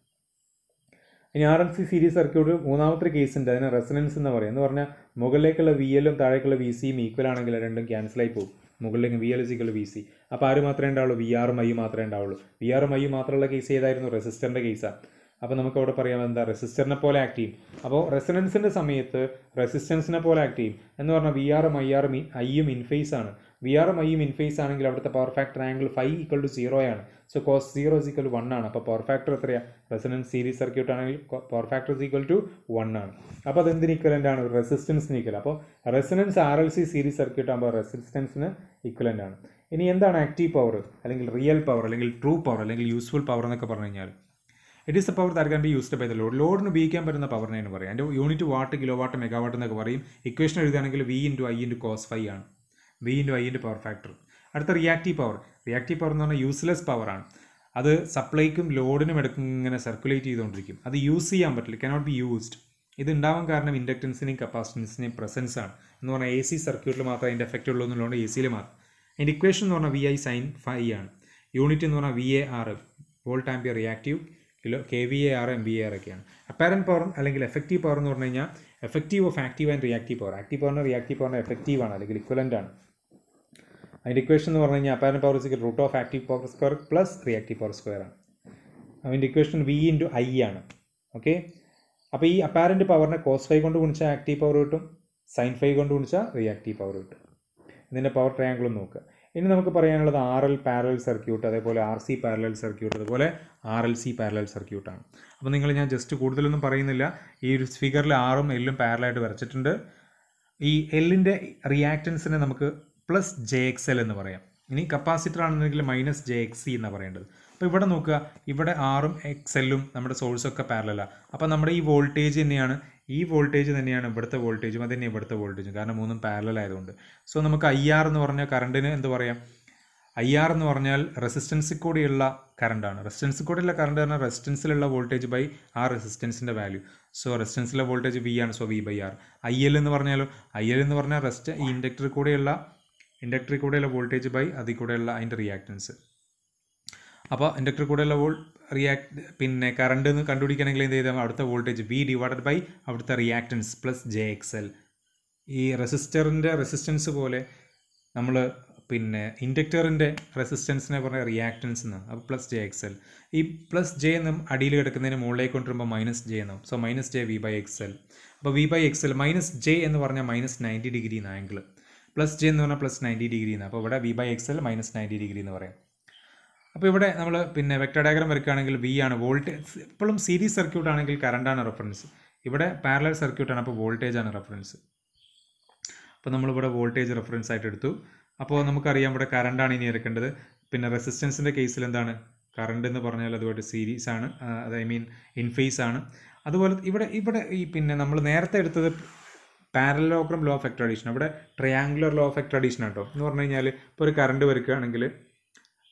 ഇനി ആർ എം സി സീരീസ് സർക്യൂട്ടിൽ മൂന്നാമത്തെ കേസ് ഉണ്ട് അതിന് റെസണൻസ് എന്ന് പറയും എന്ന് പറഞ്ഞാൽ മുകളിലേക്കുള്ള വി എല്ലും താഴേക്കുള്ള വി സിയും ഈക്വൽ ആണെങ്കിൽ രണ്ടും ക്യാൻസലായി പോകും മുകളിലേക്ക് V L is equal V C അപ്പോൾ ആര് മാത്രമേ ഉണ്ടാവുള്ളൂ വി ആറും ഐ മാത്രമേ ഉണ്ടാവുള്ളൂ വി ആറും ഐ മാത്രമുള്ള കേസ് ഏതായിരുന്നു റെസിസ്റ്ററിൻ്റെ കേസാണ് അപ്പോൾ നമുക്ക് അവിടെ പറയാം എന്താ റെസിസ്റ്ററിനെ പോലെ ആക്ട് ചെയ്യും അപ്പോൾ റെസണൻസിൻ്റെ സമയത്ത് റെസിസ്റ്റൻസിനെ പോലെ ആക്ട് ചെയ്യും എന്ന് പറഞ്ഞാൽ വി ആറും ഐ ആറും ഐയും ഇൻഫേസ് ആണ് വി ആറും ഐയും ഇൻഫേസ് ആണെങ്കിൽ അവിടുത്തെ power factor angle phi equal to zero ആണ് so cos zero equal one ആണ് അപ്പോൾ പവർ ഫാക്ടർ എത്രയാണ് റെസിഡൻസ് സീരീസ് സർക്യൂട്ട് ആണെങ്കിൽ power factor equal to one ആണ് അപ്പോൾ അത് എന്തിന് ഈക്വലൻ്റ് ആണ് റെസിസ്റ്റൻസിന് ഈക്വൽ അപ്പോൾ resonance R L C series circuit ആകുമ്പോൾ റെസിസ്റ്റൻസിന് ഈക്വലൻ്റ് ആണ് ഇനി എന്താണ് ആക്റ്റീവ് പവർ അല്ലെങ്കിൽ റിയൽ പവർ അല്ലെങ്കിൽ ട്രൂ പവർ അല്ലെങ്കിൽ യൂസ്ഫുൾ പവർ എന്നൊക്കെ പറഞ്ഞു കഴിഞ്ഞാൽ it is a power that be used by the load ലോഡിന് ഉപയോഗിക്കാൻ പറ്റുന്ന പവറിനെ എന്ന് പറയും അതിൻ്റെ unit watt kilo watt megawatt എന്നൊക്കെ പറയും ഇക്വേഷൻ എഴുതുകയാണെങ്കിൽ V into I into cos phi ആണ് V into into power factor അടുത്ത റിയാക്റ്റീവ് പവർ റിയാക്റ്റീവ് പവർ എന്ന് പറഞ്ഞാൽ യൂസ്ലെസ് പവറാണ് അത് സപ്ലൈക്കും ലോഡിനും എടുക്കും ഇങ്ങനെ സർക്കുലേറ്റ് ചെയ്തുകൊണ്ടിരിക്കും അത് യൂസ് ചെയ്യാൻ പറ്റില്ല കനോട്ട് ബി യൂസ്ഡ് ഇത് ഉണ്ടാവാൻ കാരണം ഇൻഡക്റ്റൻസിനെയും കപ്പാസിറ്റൻസിനെയും പ്രസൻസ് ആണ് എന്ന് പറഞ്ഞാൽ എ സി സർക്യൂട്ടിൽ മാത്രമേ അതിൻ്റെ എഫക്റ്റ് ഉള്ളൂ എന്നുള്ളത് എ സിയിൽ മാത്രം അതിൻ്റെ ഇക്വേഷൻ എന്ന് പറഞ്ഞാൽ വി ഐ സൈൻ ഫൈ ആണ് യൂണിറ്റ് എന്ന് പറഞ്ഞാൽ V A R volt ampere reactive kilo K V A R M B A R ഒക്കെയാണ് അപ്പാരൻറ്റ് പവർ അല്ലെങ്കിൽ എഫക്റ്റീവ് പവർ എന്ന് പറഞ്ഞു കഴിഞ്ഞാൽ effective of active and reactive power active പവറിന് reactive പവറിന് എഫക്റ്റീവ് ആണ് അല്ലെങ്കിൽ ഇക്വലൻ്റ് ആണ് അതിൻ്റെ ഇക്വേഷൻ എന്ന് പറഞ്ഞു കഴിഞ്ഞാൽ apparent power is equal root of active power square plus reactive power square ആണ് അതിൻ്റെ ഇക്വേഷൻ വി ഇൻറ്റു ഐ ആണ് ഓക്കെ അപ്പോൾ ഈ അപ്പാരൻ്റ് പവറിനെ കോസ് ഫൈവ് കൊണ്ട് ഗുണിച്ചാൽ ആക്റ്റീവ് പവർ കിട്ടും സൈൻ ഫൈവ് കൊണ്ട് ഗുണിച്ചാൽ റിയാക്റ്റീവ് പവർ കിട്ടും ഇതിൻ്റെ പവർ ട്രയാങ്കിളും നോക്കുക ഇനി നമുക്ക് പറയാനുള്ളത് ആർ എൽ പാരലൽ സർക്യൂട്ട് അതേപോലെ ആർ സി പാരലൽ സർക്യൂട്ട് അതുപോലെ ആർ എൽ സി പാരലൽ സർക്യൂട്ടാണ് അപ്പോൾ നിങ്ങൾ ഞാൻ ജസ്റ്റ് കൂടുതലൊന്നും പറയുന്നില്ല ഈ ഒരു ഫിഗറിൽ ആറും എല്ലും പാരലായിട്ട് വരച്ചിട്ടുണ്ട് ഈ എല്ലിൻ്റെ റിയാക്റ്റൻസിനെ നമുക്ക് പ്ലസ് ജെ എക്സ് എൽ എന്ന് പറയാം ഇനി കപ്പാസിറ്റർ ആണെന്നുണ്ടെങ്കിൽ മൈനസ് ജെ എക്സ് സി എന്നാണ് പറയേണ്ടത് അപ്പോൾ ഇവിടെ നോക്കുക ഇവിടെ ആറും എക്സ് എല്ലും നമ്മുടെ സോഴ്സൊക്കെ പാരലാണ് അപ്പോൾ നമ്മുടെ ഈ വോൾട്ടേജ് തന്നെയാണ് ഈ വോൾട്ടേജ് തന്നെയാണ് ഇവിടുത്തെ വോൾട്ടേജും അത് തന്നെ ഇവിടുത്തെ വോൾട്ടേജും കാരണം മൂന്നും പാരലായതുകൊണ്ട് സോ നമുക്ക് ഐ ആർ എന്ന് പറഞ്ഞാൽ കറണ്ടിന് എന്ത് പറയാം ഐ ആർ എന്ന് പറഞ്ഞാൽ റെസിസ്റ്റൻസിൽ കൂടിയുള്ള കറണ്ടാണ് റെസിസ്റ്റൻസിൽ കൂടിയുള്ള കറണ്ട് പറഞ്ഞാൽ റെസിസ്റ്റൻസിലുള്ള വോൾട്ടേജ് ബൈ ആ റെസിസ്റ്റൻസിൻ്റെ വാല്യൂ സോ റെസിസ്റ്റൻസിലെ വോൾട്ടേജ് വി ആണ് so V by R I L എന്ന് പറഞ്ഞാലോ ഐ എൽ എന്ന് പറഞ്ഞാൽ റെസ്റ്റ് ഈ ഇൻഡക്ടറിൽ കൂടെയുള്ള ഇൻഡക്ടറി കൂടെയുള്ള വോൾട്ടേജ് ബൈ അതിൽ കൂടെയുള്ള അതിൻ്റെ റിയാക്റ്റൻസ് അപ്പോൾ ഇൻഡക്ടർ കൂടെയുള്ള വോൾ റിയാക്ട് പിന്നെ കറണ്ട് എന്ന് കണ്ടുപിടിക്കണമെങ്കിൽ എന്ത് ചെയ്താൽ അവിടുത്തെ വോൾട്ടേജ് വി ഡിവൈഡഡ് ബൈ അവിടുത്തെ reactance plus J X L ഈ റെസിസ്റ്ററിൻ്റെ റെസിസ്റ്റൻസ് പോലെ നമ്മൾ പിന്നെ ഇൻഡക്ടറിൻ്റെ റെസിസ്റ്റൻസിനെ പറഞ്ഞാൽ റിയാക്റ്റൻസ് എന്നാണ് അപ്പോൾ പ്ലസ് ജെ എക്സ് എൽ ഈ പ്ലസ് ജെ എന്നും അടിയിൽ കിടക്കുന്നതിന് മുകളിലേക്ക് കൊണ്ടുവരുമ്പോൾ മൈനസ് ജെ എന്നും so minus J V by X L അപ്പോൾ V by X L minus J എന്ന് പറഞ്ഞാൽ മൈനസ് നയൻറ്റി ഡിഗ്രി എന്ന ആംഗിൾ പ്ലസ് ജെ എന്ന് പറഞ്ഞാൽ പ്ലസ് നയൻറ്റി ഡിഗ്രി എന്ന് അപ്പോൾ ഇവിടെ V by X L minus ninety degree എന്ന് പറയും അപ്പോൾ ഇവിടെ നമ്മൾ പിന്നെ വെക്ടർ ഡയഗ്രാം വരയ്ക്കുകയാണെങ്കിൽ വി ആണ് വോൾട്ടേജ് ഇപ്പോഴും സീരീസ് സർക്യൂട്ട് ആണെങ്കിൽ കറണ്ടാണ് റെഫറൻസ് ഇവിടെ പാരലൽ ആണ് അപ്പോൾ വോൾട്ടേജ് ആണ് റെഫറൻസ് അപ്പോൾ നമ്മളിവിടെ വോൾട്ടേജ് റെഫറൻസ് ആയിട്ട് എടുത്തു അപ്പോൾ നമുക്കറിയാം ഇവിടെ കറണ്ടാണ് ഇനി എടുക്കേണ്ടത് പിന്നെ റെസിസ്റ്റൻസിൻ്റെ കേസിൽ എന്താണ് കറണ്ട് എന്ന് പറഞ്ഞാൽ അതുപോലെ സീരീസ് ആണ് അത് ഐ മീൻ ഇൻഫേസ് ആണ് അതുപോലെ ഇവിടെ ഇവിടെ ഈ പിന്നെ നമ്മൾ നേരത്തെ എടുത്തത് പാരലോഗ്രം ലോ ഓഫ് എക്ട്രഡീഷൻ അവിടെ ട്രയാങ്കുലർ ലോ ഓഫ് എക്ട്രഡീഷൻ കേട്ടോ എന്ന് പറഞ്ഞു കഴിഞ്ഞാൽ ഇപ്പോൾ ഒരു കറണ്ട് വരയ്ക്കുകയാണെങ്കിൽ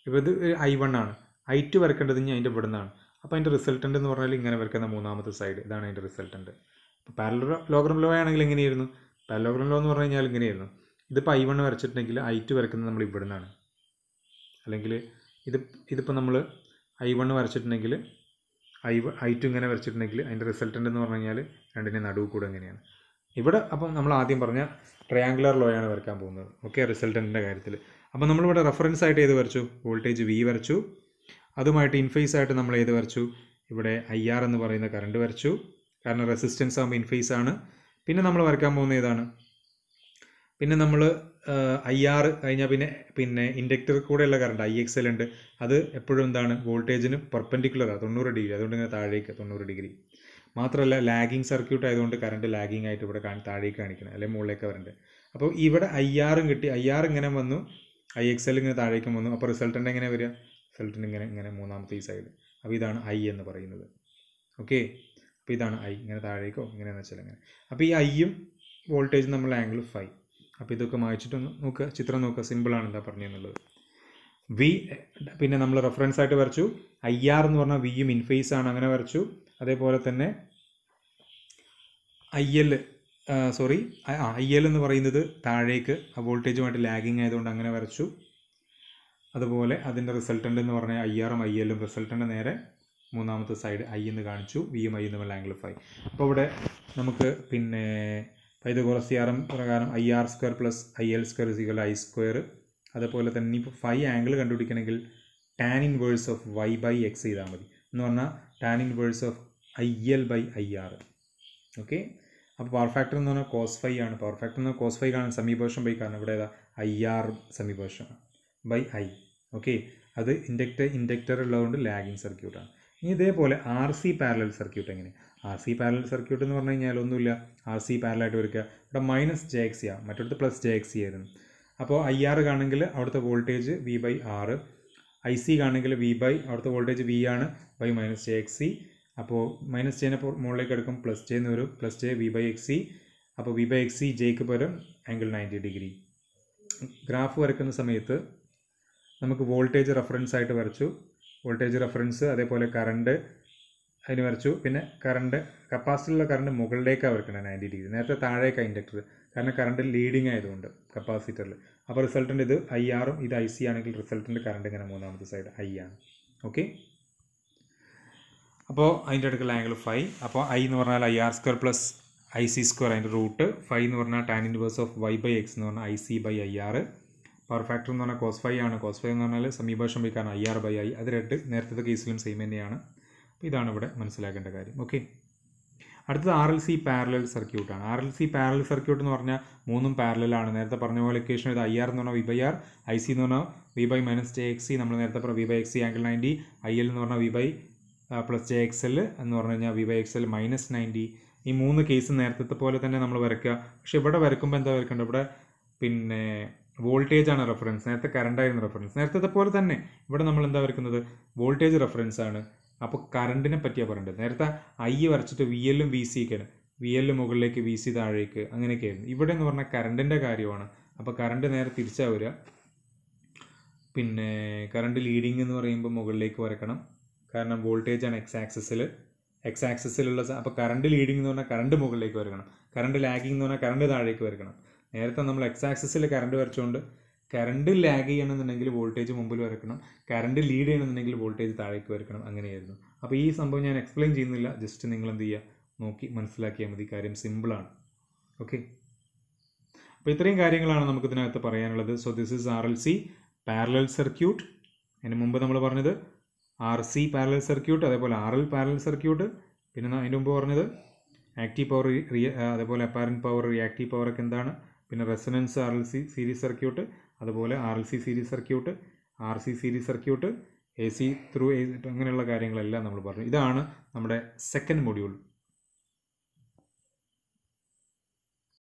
ഇപ്പോൾ ഇത് ഐ വൺ ആണ് ഐ ടു വരക്കേണ്ടത് ഇനി അതിൻ്റെ ഇവിടെ നിന്നാണ് അപ്പോൾ അതിൻ്റെ റിസൾട്ടൻ്റ് എന്ന് പറഞ്ഞാൽ ഇങ്ങനെ വരയ്ക്കുന്ന മൂന്നാമത്തെ സൈഡ് ഇതാണ് അതിൻ്റെ റിസൾട്ടൻ്റ് അപ്പോൾ പാരലോ ലോഗ്രം ലോ ആണെങ്കിൽ എങ്ങനെയായിരുന്നു പാരലോഗ്രം ലോ എന്ന് പറഞ്ഞു കഴിഞ്ഞാൽ ഇങ്ങനെയായിരുന്നു ഇതിപ്പോൾ ഐ വൺ വരച്ചിട്ടുണ്ടെങ്കിൽ ഐ ടു വരക്കുന്നത് നമ്മൾ ഇവിടെ നിന്നാണ് അല്ലെങ്കിൽ ഇത് ഇതിപ്പോൾ നമ്മൾ ഐ വൺ വരച്ചിട്ടുണ്ടെങ്കിൽ ഐ ഐ ടു ഇങ്ങനെ വരച്ചിട്ടുണ്ടെങ്കിൽ അതിൻ്റെ റിസൾട്ടൻ്റ് എന്ന് പറഞ്ഞു കഴിഞ്ഞാൽ രണ്ടിൻ്റെ നടുവ് കൂടെ എങ്ങനെയാണ് ഇവിടെ അപ്പം നമ്മൾ ആദ്യം പറഞ്ഞ ട്രയാങ്കുലർ ലോയാണ് വരയ്ക്കാൻ പോകുന്നത് ഓക്കെ റിസൾട്ടൻറ്റിൻ്റെ കാര്യത്തിൽ അപ്പം നമ്മളിവിടെ റെഫറൻസ് ആയിട്ട് ഏത് വരച്ചു വോൾട്ടേജ് വി വരച്ചു അതുമായിട്ട് ഇൻഫേസ് ആയിട്ട് നമ്മൾ ഏത് വരച്ചു ഇവിടെ ഐ ആർ എന്ന് പറയുന്ന കറണ്ട് വരച്ചു കാരണം റെസിസ്റ്റൻസ് ആകുമ്പോൾ ഇൻഫേസ് ആണ് പിന്നെ നമ്മൾ വരയ്ക്കാൻ പോകുന്ന ഏതാണ് പിന്നെ നമ്മൾ ഐ ആർ കഴിഞ്ഞാൽ പിന്നെ പിന്നെ ഇൻഡക്ടർ കൂടെയുള്ള കറണ്ട് ഐ എക്സ് എൽ ഉണ്ട് അത് എപ്പോഴും എന്താണ് വോൾട്ടേജിന് പെർപ്പൻഡിക്കുലറാണ് തൊണ്ണൂറ് ഡിഗ്രി അതുകൊണ്ട് ഇങ്ങനെ താഴേക്ക് തൊണ്ണൂറ് ഡിഗ്രി മാത്രമല്ല ലാഗിങ് സർക്യൂട്ട് ആയതുകൊണ്ട് കറണ്ട് ലാഗിങ് ആയിട്ട് ഇവിടെ താഴേക്ക് കാണിക്കണം അല്ലെങ്കിൽ മുകളിലേക്ക് വരണ്ട് അപ്പോൾ ഇവിടെ ഐ ആറും കിട്ടി ഐ ആർ ഇങ്ങനെ വന്നു ഐ എക്സ് എൽ ഇങ്ങനെ താഴേക്കും വന്നു അപ്പോൾ റിസൾട്ടൻ്റ് എങ്ങനെ വരിക റിസൾട്ടൻ്റ് ഇങ്ങനെ ഇങ്ങനെ മൂന്നാമത്തെ ഈ സൈഡ് അപ്പോൾ ഇതാണ് ഐ എന്ന് പറയുന്നത് ഓക്കെ അപ്പോൾ ഇതാണ് ഐ ഇങ്ങനെ താഴേക്കോ ഇങ്ങനെയെന്ന് വെച്ചാൽ ഇങ്ങനെ അപ്പോൾ ഈ ഐയും വോൾട്ടേജും നമ്മൾ ആംഗിൾ ഫൈവ് അപ്പോൾ ഇതൊക്കെ മായിച്ചിട്ടൊന്ന് നോക്കുക ചിത്രം നോക്കുക സിമ്പിളാണ് എന്താ എന്നുള്ളത് വി പിന്നെ നമ്മൾ റെഫറൻസ് ആയിട്ട് വരച്ചു ഐ ആർ എന്ന് പറഞ്ഞാൽ വിയും ഇൻഫേസ് ആണ് അങ്ങനെ വരച്ചു അതേപോലെ തന്നെ I L sorry I L എന്ന് പറയുന്നത് താഴേക്ക് ആ വോൾട്ടേജുമായിട്ട് ലാഗിങ് ആയതുകൊണ്ട് അങ്ങനെ വരച്ചു അതുപോലെ അതിൻ്റെ റിസൾട്ടൻ്റ് എന്ന് പറഞ്ഞാൽ ഐ ആറും ഐ എല്ലും റിസൾട്ടൻ്റ് നേരെ മൂന്നാമത്തെ സൈഡ് ഐ എന്ന് കാണിച്ചു വിയും ഐ എന്ന് ആംഗിൾ ഫൈ അപ്പോൾ ഇവിടെ നമുക്ക് പിന്നെ പൈതഗോറസ് സിയാറും പ്രകാരം I R square plus I L square is equal I square അതേപോലെ തന്നെ ഇനിയിപ്പോൾ ഫൈ ആംഗിൾ കണ്ടുപിടിക്കണമെങ്കിൽ tan inverse of Y by X ചെയ്താൽ മതി എന്ന് പറഞ്ഞാൽ tan inverse of I L by I R okay അപ്പോൾ പവർ ഫാക്ടർ എന്ന് പറഞ്ഞാൽ കോസ് ഫൈ ആണ് പവർ ഫാക്ടർ എന്ന് പറഞ്ഞാൽ കോസ് ഫൈ കാണാൻ സമീപവശം ബൈ കാരണം ഇവിടെ ഏതാ ഐ ആർ സമീപവശം ബൈ ഐ ഓക്കെ അത് ഇൻഡക്ടർ ഇൻഡക്റ്റർ ഉള്ളതുകൊണ്ട് ലാഗിങ് സർക്യൂട്ടാണ് ഇനി ഇതേപോലെ ആർ സി പാരലൽ സർക്യൂട്ട് എങ്ങനെ ആർ സി പാരലൽ സർക്യൂട്ട് എന്ന് പറഞ്ഞു കഴിഞ്ഞാൽ ഒന്നുമില്ല ആർ സി പാരലായിട്ട് വരയ്ക്കുക ഇവിടെ മൈനസ് ജെ എക്സ് ആ മറ്റടുത്ത് പ്ലസ് ജെ എക്സ് ആയിരുന്നു അപ്പോൾ ഐ ആർ കാണെങ്കിൽ അവിടുത്തെ വോൾട്ടേജ് വി ബൈ ആറ് ഐ സി കാണെങ്കിൽ വി ബൈ അവിടുത്തെ വോൾട്ടേജ് വി ആണ് by minus J X C അപ്പോൾ മൈനസ് ജെനെ മുകളിലേക്ക് എടുക്കും പ്ലസ് ജെ എന്ന് വരും plus J V by X C അപ്പോൾ വി ബൈ എക്സ് സി ജെക്ക് പകരം ആംഗിൾ നയൻറ്റി ഡിഗ്രി ഗ്രാഫ് വരയ്ക്കുന്ന സമയത്ത് നമുക്ക് വോൾട്ടേജ് റെഫറൻസ് ആയിട്ട് വരച്ചു വോൾട്ടേജ് റെഫറൻസ് അതേപോലെ കറണ്ട് അതിന് വരച്ചു പിന്നെ കറണ്ട് കപ്പാസിറ്ററിലുള്ള കറണ്ട് മുകളിലേക്കാണ് വരയ്ക്കുന്നത് നയൻറ്റി ഡിഗ്രി നേരത്തെ താഴേക്കാണ് ഇൻഡക്ടർ കാരണം കറണ്ട് ലീഡിങ് ആയതുകൊണ്ട് കപ്പാസിറ്ററിൽ അപ്പോൾ റിസൾട്ടിൻ്റെ ഇത് ഐ ആറും ഇത് ഐ സി ആണെങ്കിൽ റിസൾട്ടിൻ്റെ കറണ്ട് ഇങ്ങനെ മൂന്നാമത്തെ സൈഡ് ഐ ആണ് ഓക്കെ അപ്പോൾ അതിൻ്റെ അടുക്കുള്ള ആംഗിൾ ഫൈ അപ്പോൾ ഐ എന്ന് പറഞ്ഞാൽ I R square plus I C square അതിൻ്റെ റൂട്ട് ഫൈ എന്ന് പറഞ്ഞാൽ tan inverse of Y by X എന്ന് പറഞ്ഞാൽ I C by I R power factor എന്ന് പറഞ്ഞാൽ കോസ് ഫൈ ആണ് കോസ് ഫൈ എന്ന് പറഞ്ഞാൽ സമീപക്ഷം വയ്ക്കാൻ ഐ ആർ ബൈ ഐ അത് രണ്ട് നേരത്തെ കേസിലും സെയിം തന്നെയാണ് അപ്പോൾ ഇതാണ് ഇവിടെ മനസ്സിലാക്കേണ്ട കാര്യം ഓക്കെ അടുത്തത് ആർ എൽ സി പാരലൽ സർക്യൂട്ടാണ് R L C parallel circuit എന്ന് പറഞ്ഞാൽ മൂന്നും പാരലലാണ് നേരത്തെ പറഞ്ഞ പോലെ ഇക്വേഷൻ ഇത് ഐ ആർ എന്ന് പറഞ്ഞാൽ V by R I C എന്ന് പറഞ്ഞാൽ V by minus J X C നമ്മൾ നേരത്തെ പറഞ്ഞ V by X C angle ninety I L എന്ന് പറഞ്ഞാൽ V by plus J X L എന്ന് പറഞ്ഞു കഴിഞ്ഞാൽ V by X L minus ninety ഈ മൂന്ന് കേസ് നേരത്തെ പോലെ തന്നെ നമ്മൾ വരയ്ക്കുക പക്ഷേ ഇവിടെ വരക്കുമ്പോൾ എന്താ വരക്കേണ്ടത് ഇവിടെ പിന്നെ വോൾട്ടേജ് ആണ് റെഫറൻസ് നേരത്തെ കറണ്ട് ആയിരുന്നു റെഫറൻസ് നേരത്തെ പോലെ തന്നെ ഇവിടെ നമ്മൾ എന്താ വരയ്ക്കുന്നത് വോൾട്ടേജ് റെഫറൻസ് ആണ് അപ്പോൾ കറണ്ടിനെ പറ്റിയാണ് പറയേണ്ടത് നേരത്തെ ഐ വരച്ചിട്ട് വി എല്ലും വി ഒക്കെയാണ് വി എല്ല് മുകളിലേക്ക് വി സി താഴേക്ക് അങ്ങനെയൊക്കെയായിരുന്നു ഇവിടെ എന്ന് പറഞ്ഞാൽ കറണ്ടിൻ്റെ കാര്യമാണ് അപ്പോൾ കറണ്ട് നേരെ തിരിച്ചാൽ വരിക പിന്നെ കറണ്ട് ലീഡിങ് എന്ന് പറയുമ്പോൾ മുകളിലേക്ക് വരക്കണം കാരണം വോൾട്ടേജാണ് എക്സ് ആക്സസിൽ എക്സ് ആക്സസിലുള്ള അപ്പോൾ കറണ്ട് ലീഡിംഗ് എന്ന് പറഞ്ഞാൽ കറണ്ട് മുകളിലേക്ക് വരക്കണം കറണ്ട് ലാഗിംഗ് എന്ന് പറഞ്ഞാൽ കറണ്ട് താഴേക്ക് വരക്കണം നേരത്തെ നമ്മൾ എക്സ് ആക്സസിൽ കറണ്ട് വരച്ചുകൊണ്ട് കറണ്ട് ലാഗ് ചെയ്യണമെന്നുണ്ടെങ്കിൽ വോൾട്ടേജ് മുമ്പിൽ വരക്കണം കറണ്ട് ലീഡ് ചെയ്യണമെന്നുണ്ടെങ്കിൽ വോൾട്ടേജ് താഴേക്ക് വരക്കണം അങ്ങനെയായിരുന്നു അപ്പോൾ ഈ സംഭവം ഞാൻ എക്സ്പ്ലെയിൻ ചെയ്യുന്നില്ല ജസ്റ്റ് നിങ്ങൾ എന്ത് ചെയ്യുക നോക്കി മനസ്സിലാക്കിയാൽ മതി കാര്യം സിമ്പിളാണ് ഓക്കെ അപ്പോൾ ഇത്രയും കാര്യങ്ങളാണ് നമുക്ക് ഇതിനകത്ത് പറയാനുള്ളത് so this is R L C parallel circuit അതിന് മുമ്പ് നമ്മൾ പറഞ്ഞത് ആർ സി പാരലൽ സർക്യൂട്ട് അതേപോലെ ആർ എൽ പാരലൽ സർക്യൂട്ട് പിന്നെ അതിന് മുമ്പ് പറഞ്ഞത് ആക്റ്റീവ് പവർ റിയ അതേപോലെ അപ്പാരൻറ്റ് പവർ റിയാക്റ്റീവ് പവർ ഒക്കെ എന്താണ് പിന്നെ resonance R L C series circuit അതുപോലെ R L C series circuit R C series circuit A C through അങ്ങനെയുള്ള കാര്യങ്ങളെല്ലാം നമ്മൾ പറഞ്ഞു ഇതാണ് നമ്മുടെ സെക്കൻഡ് മൊഡ്യൂൾ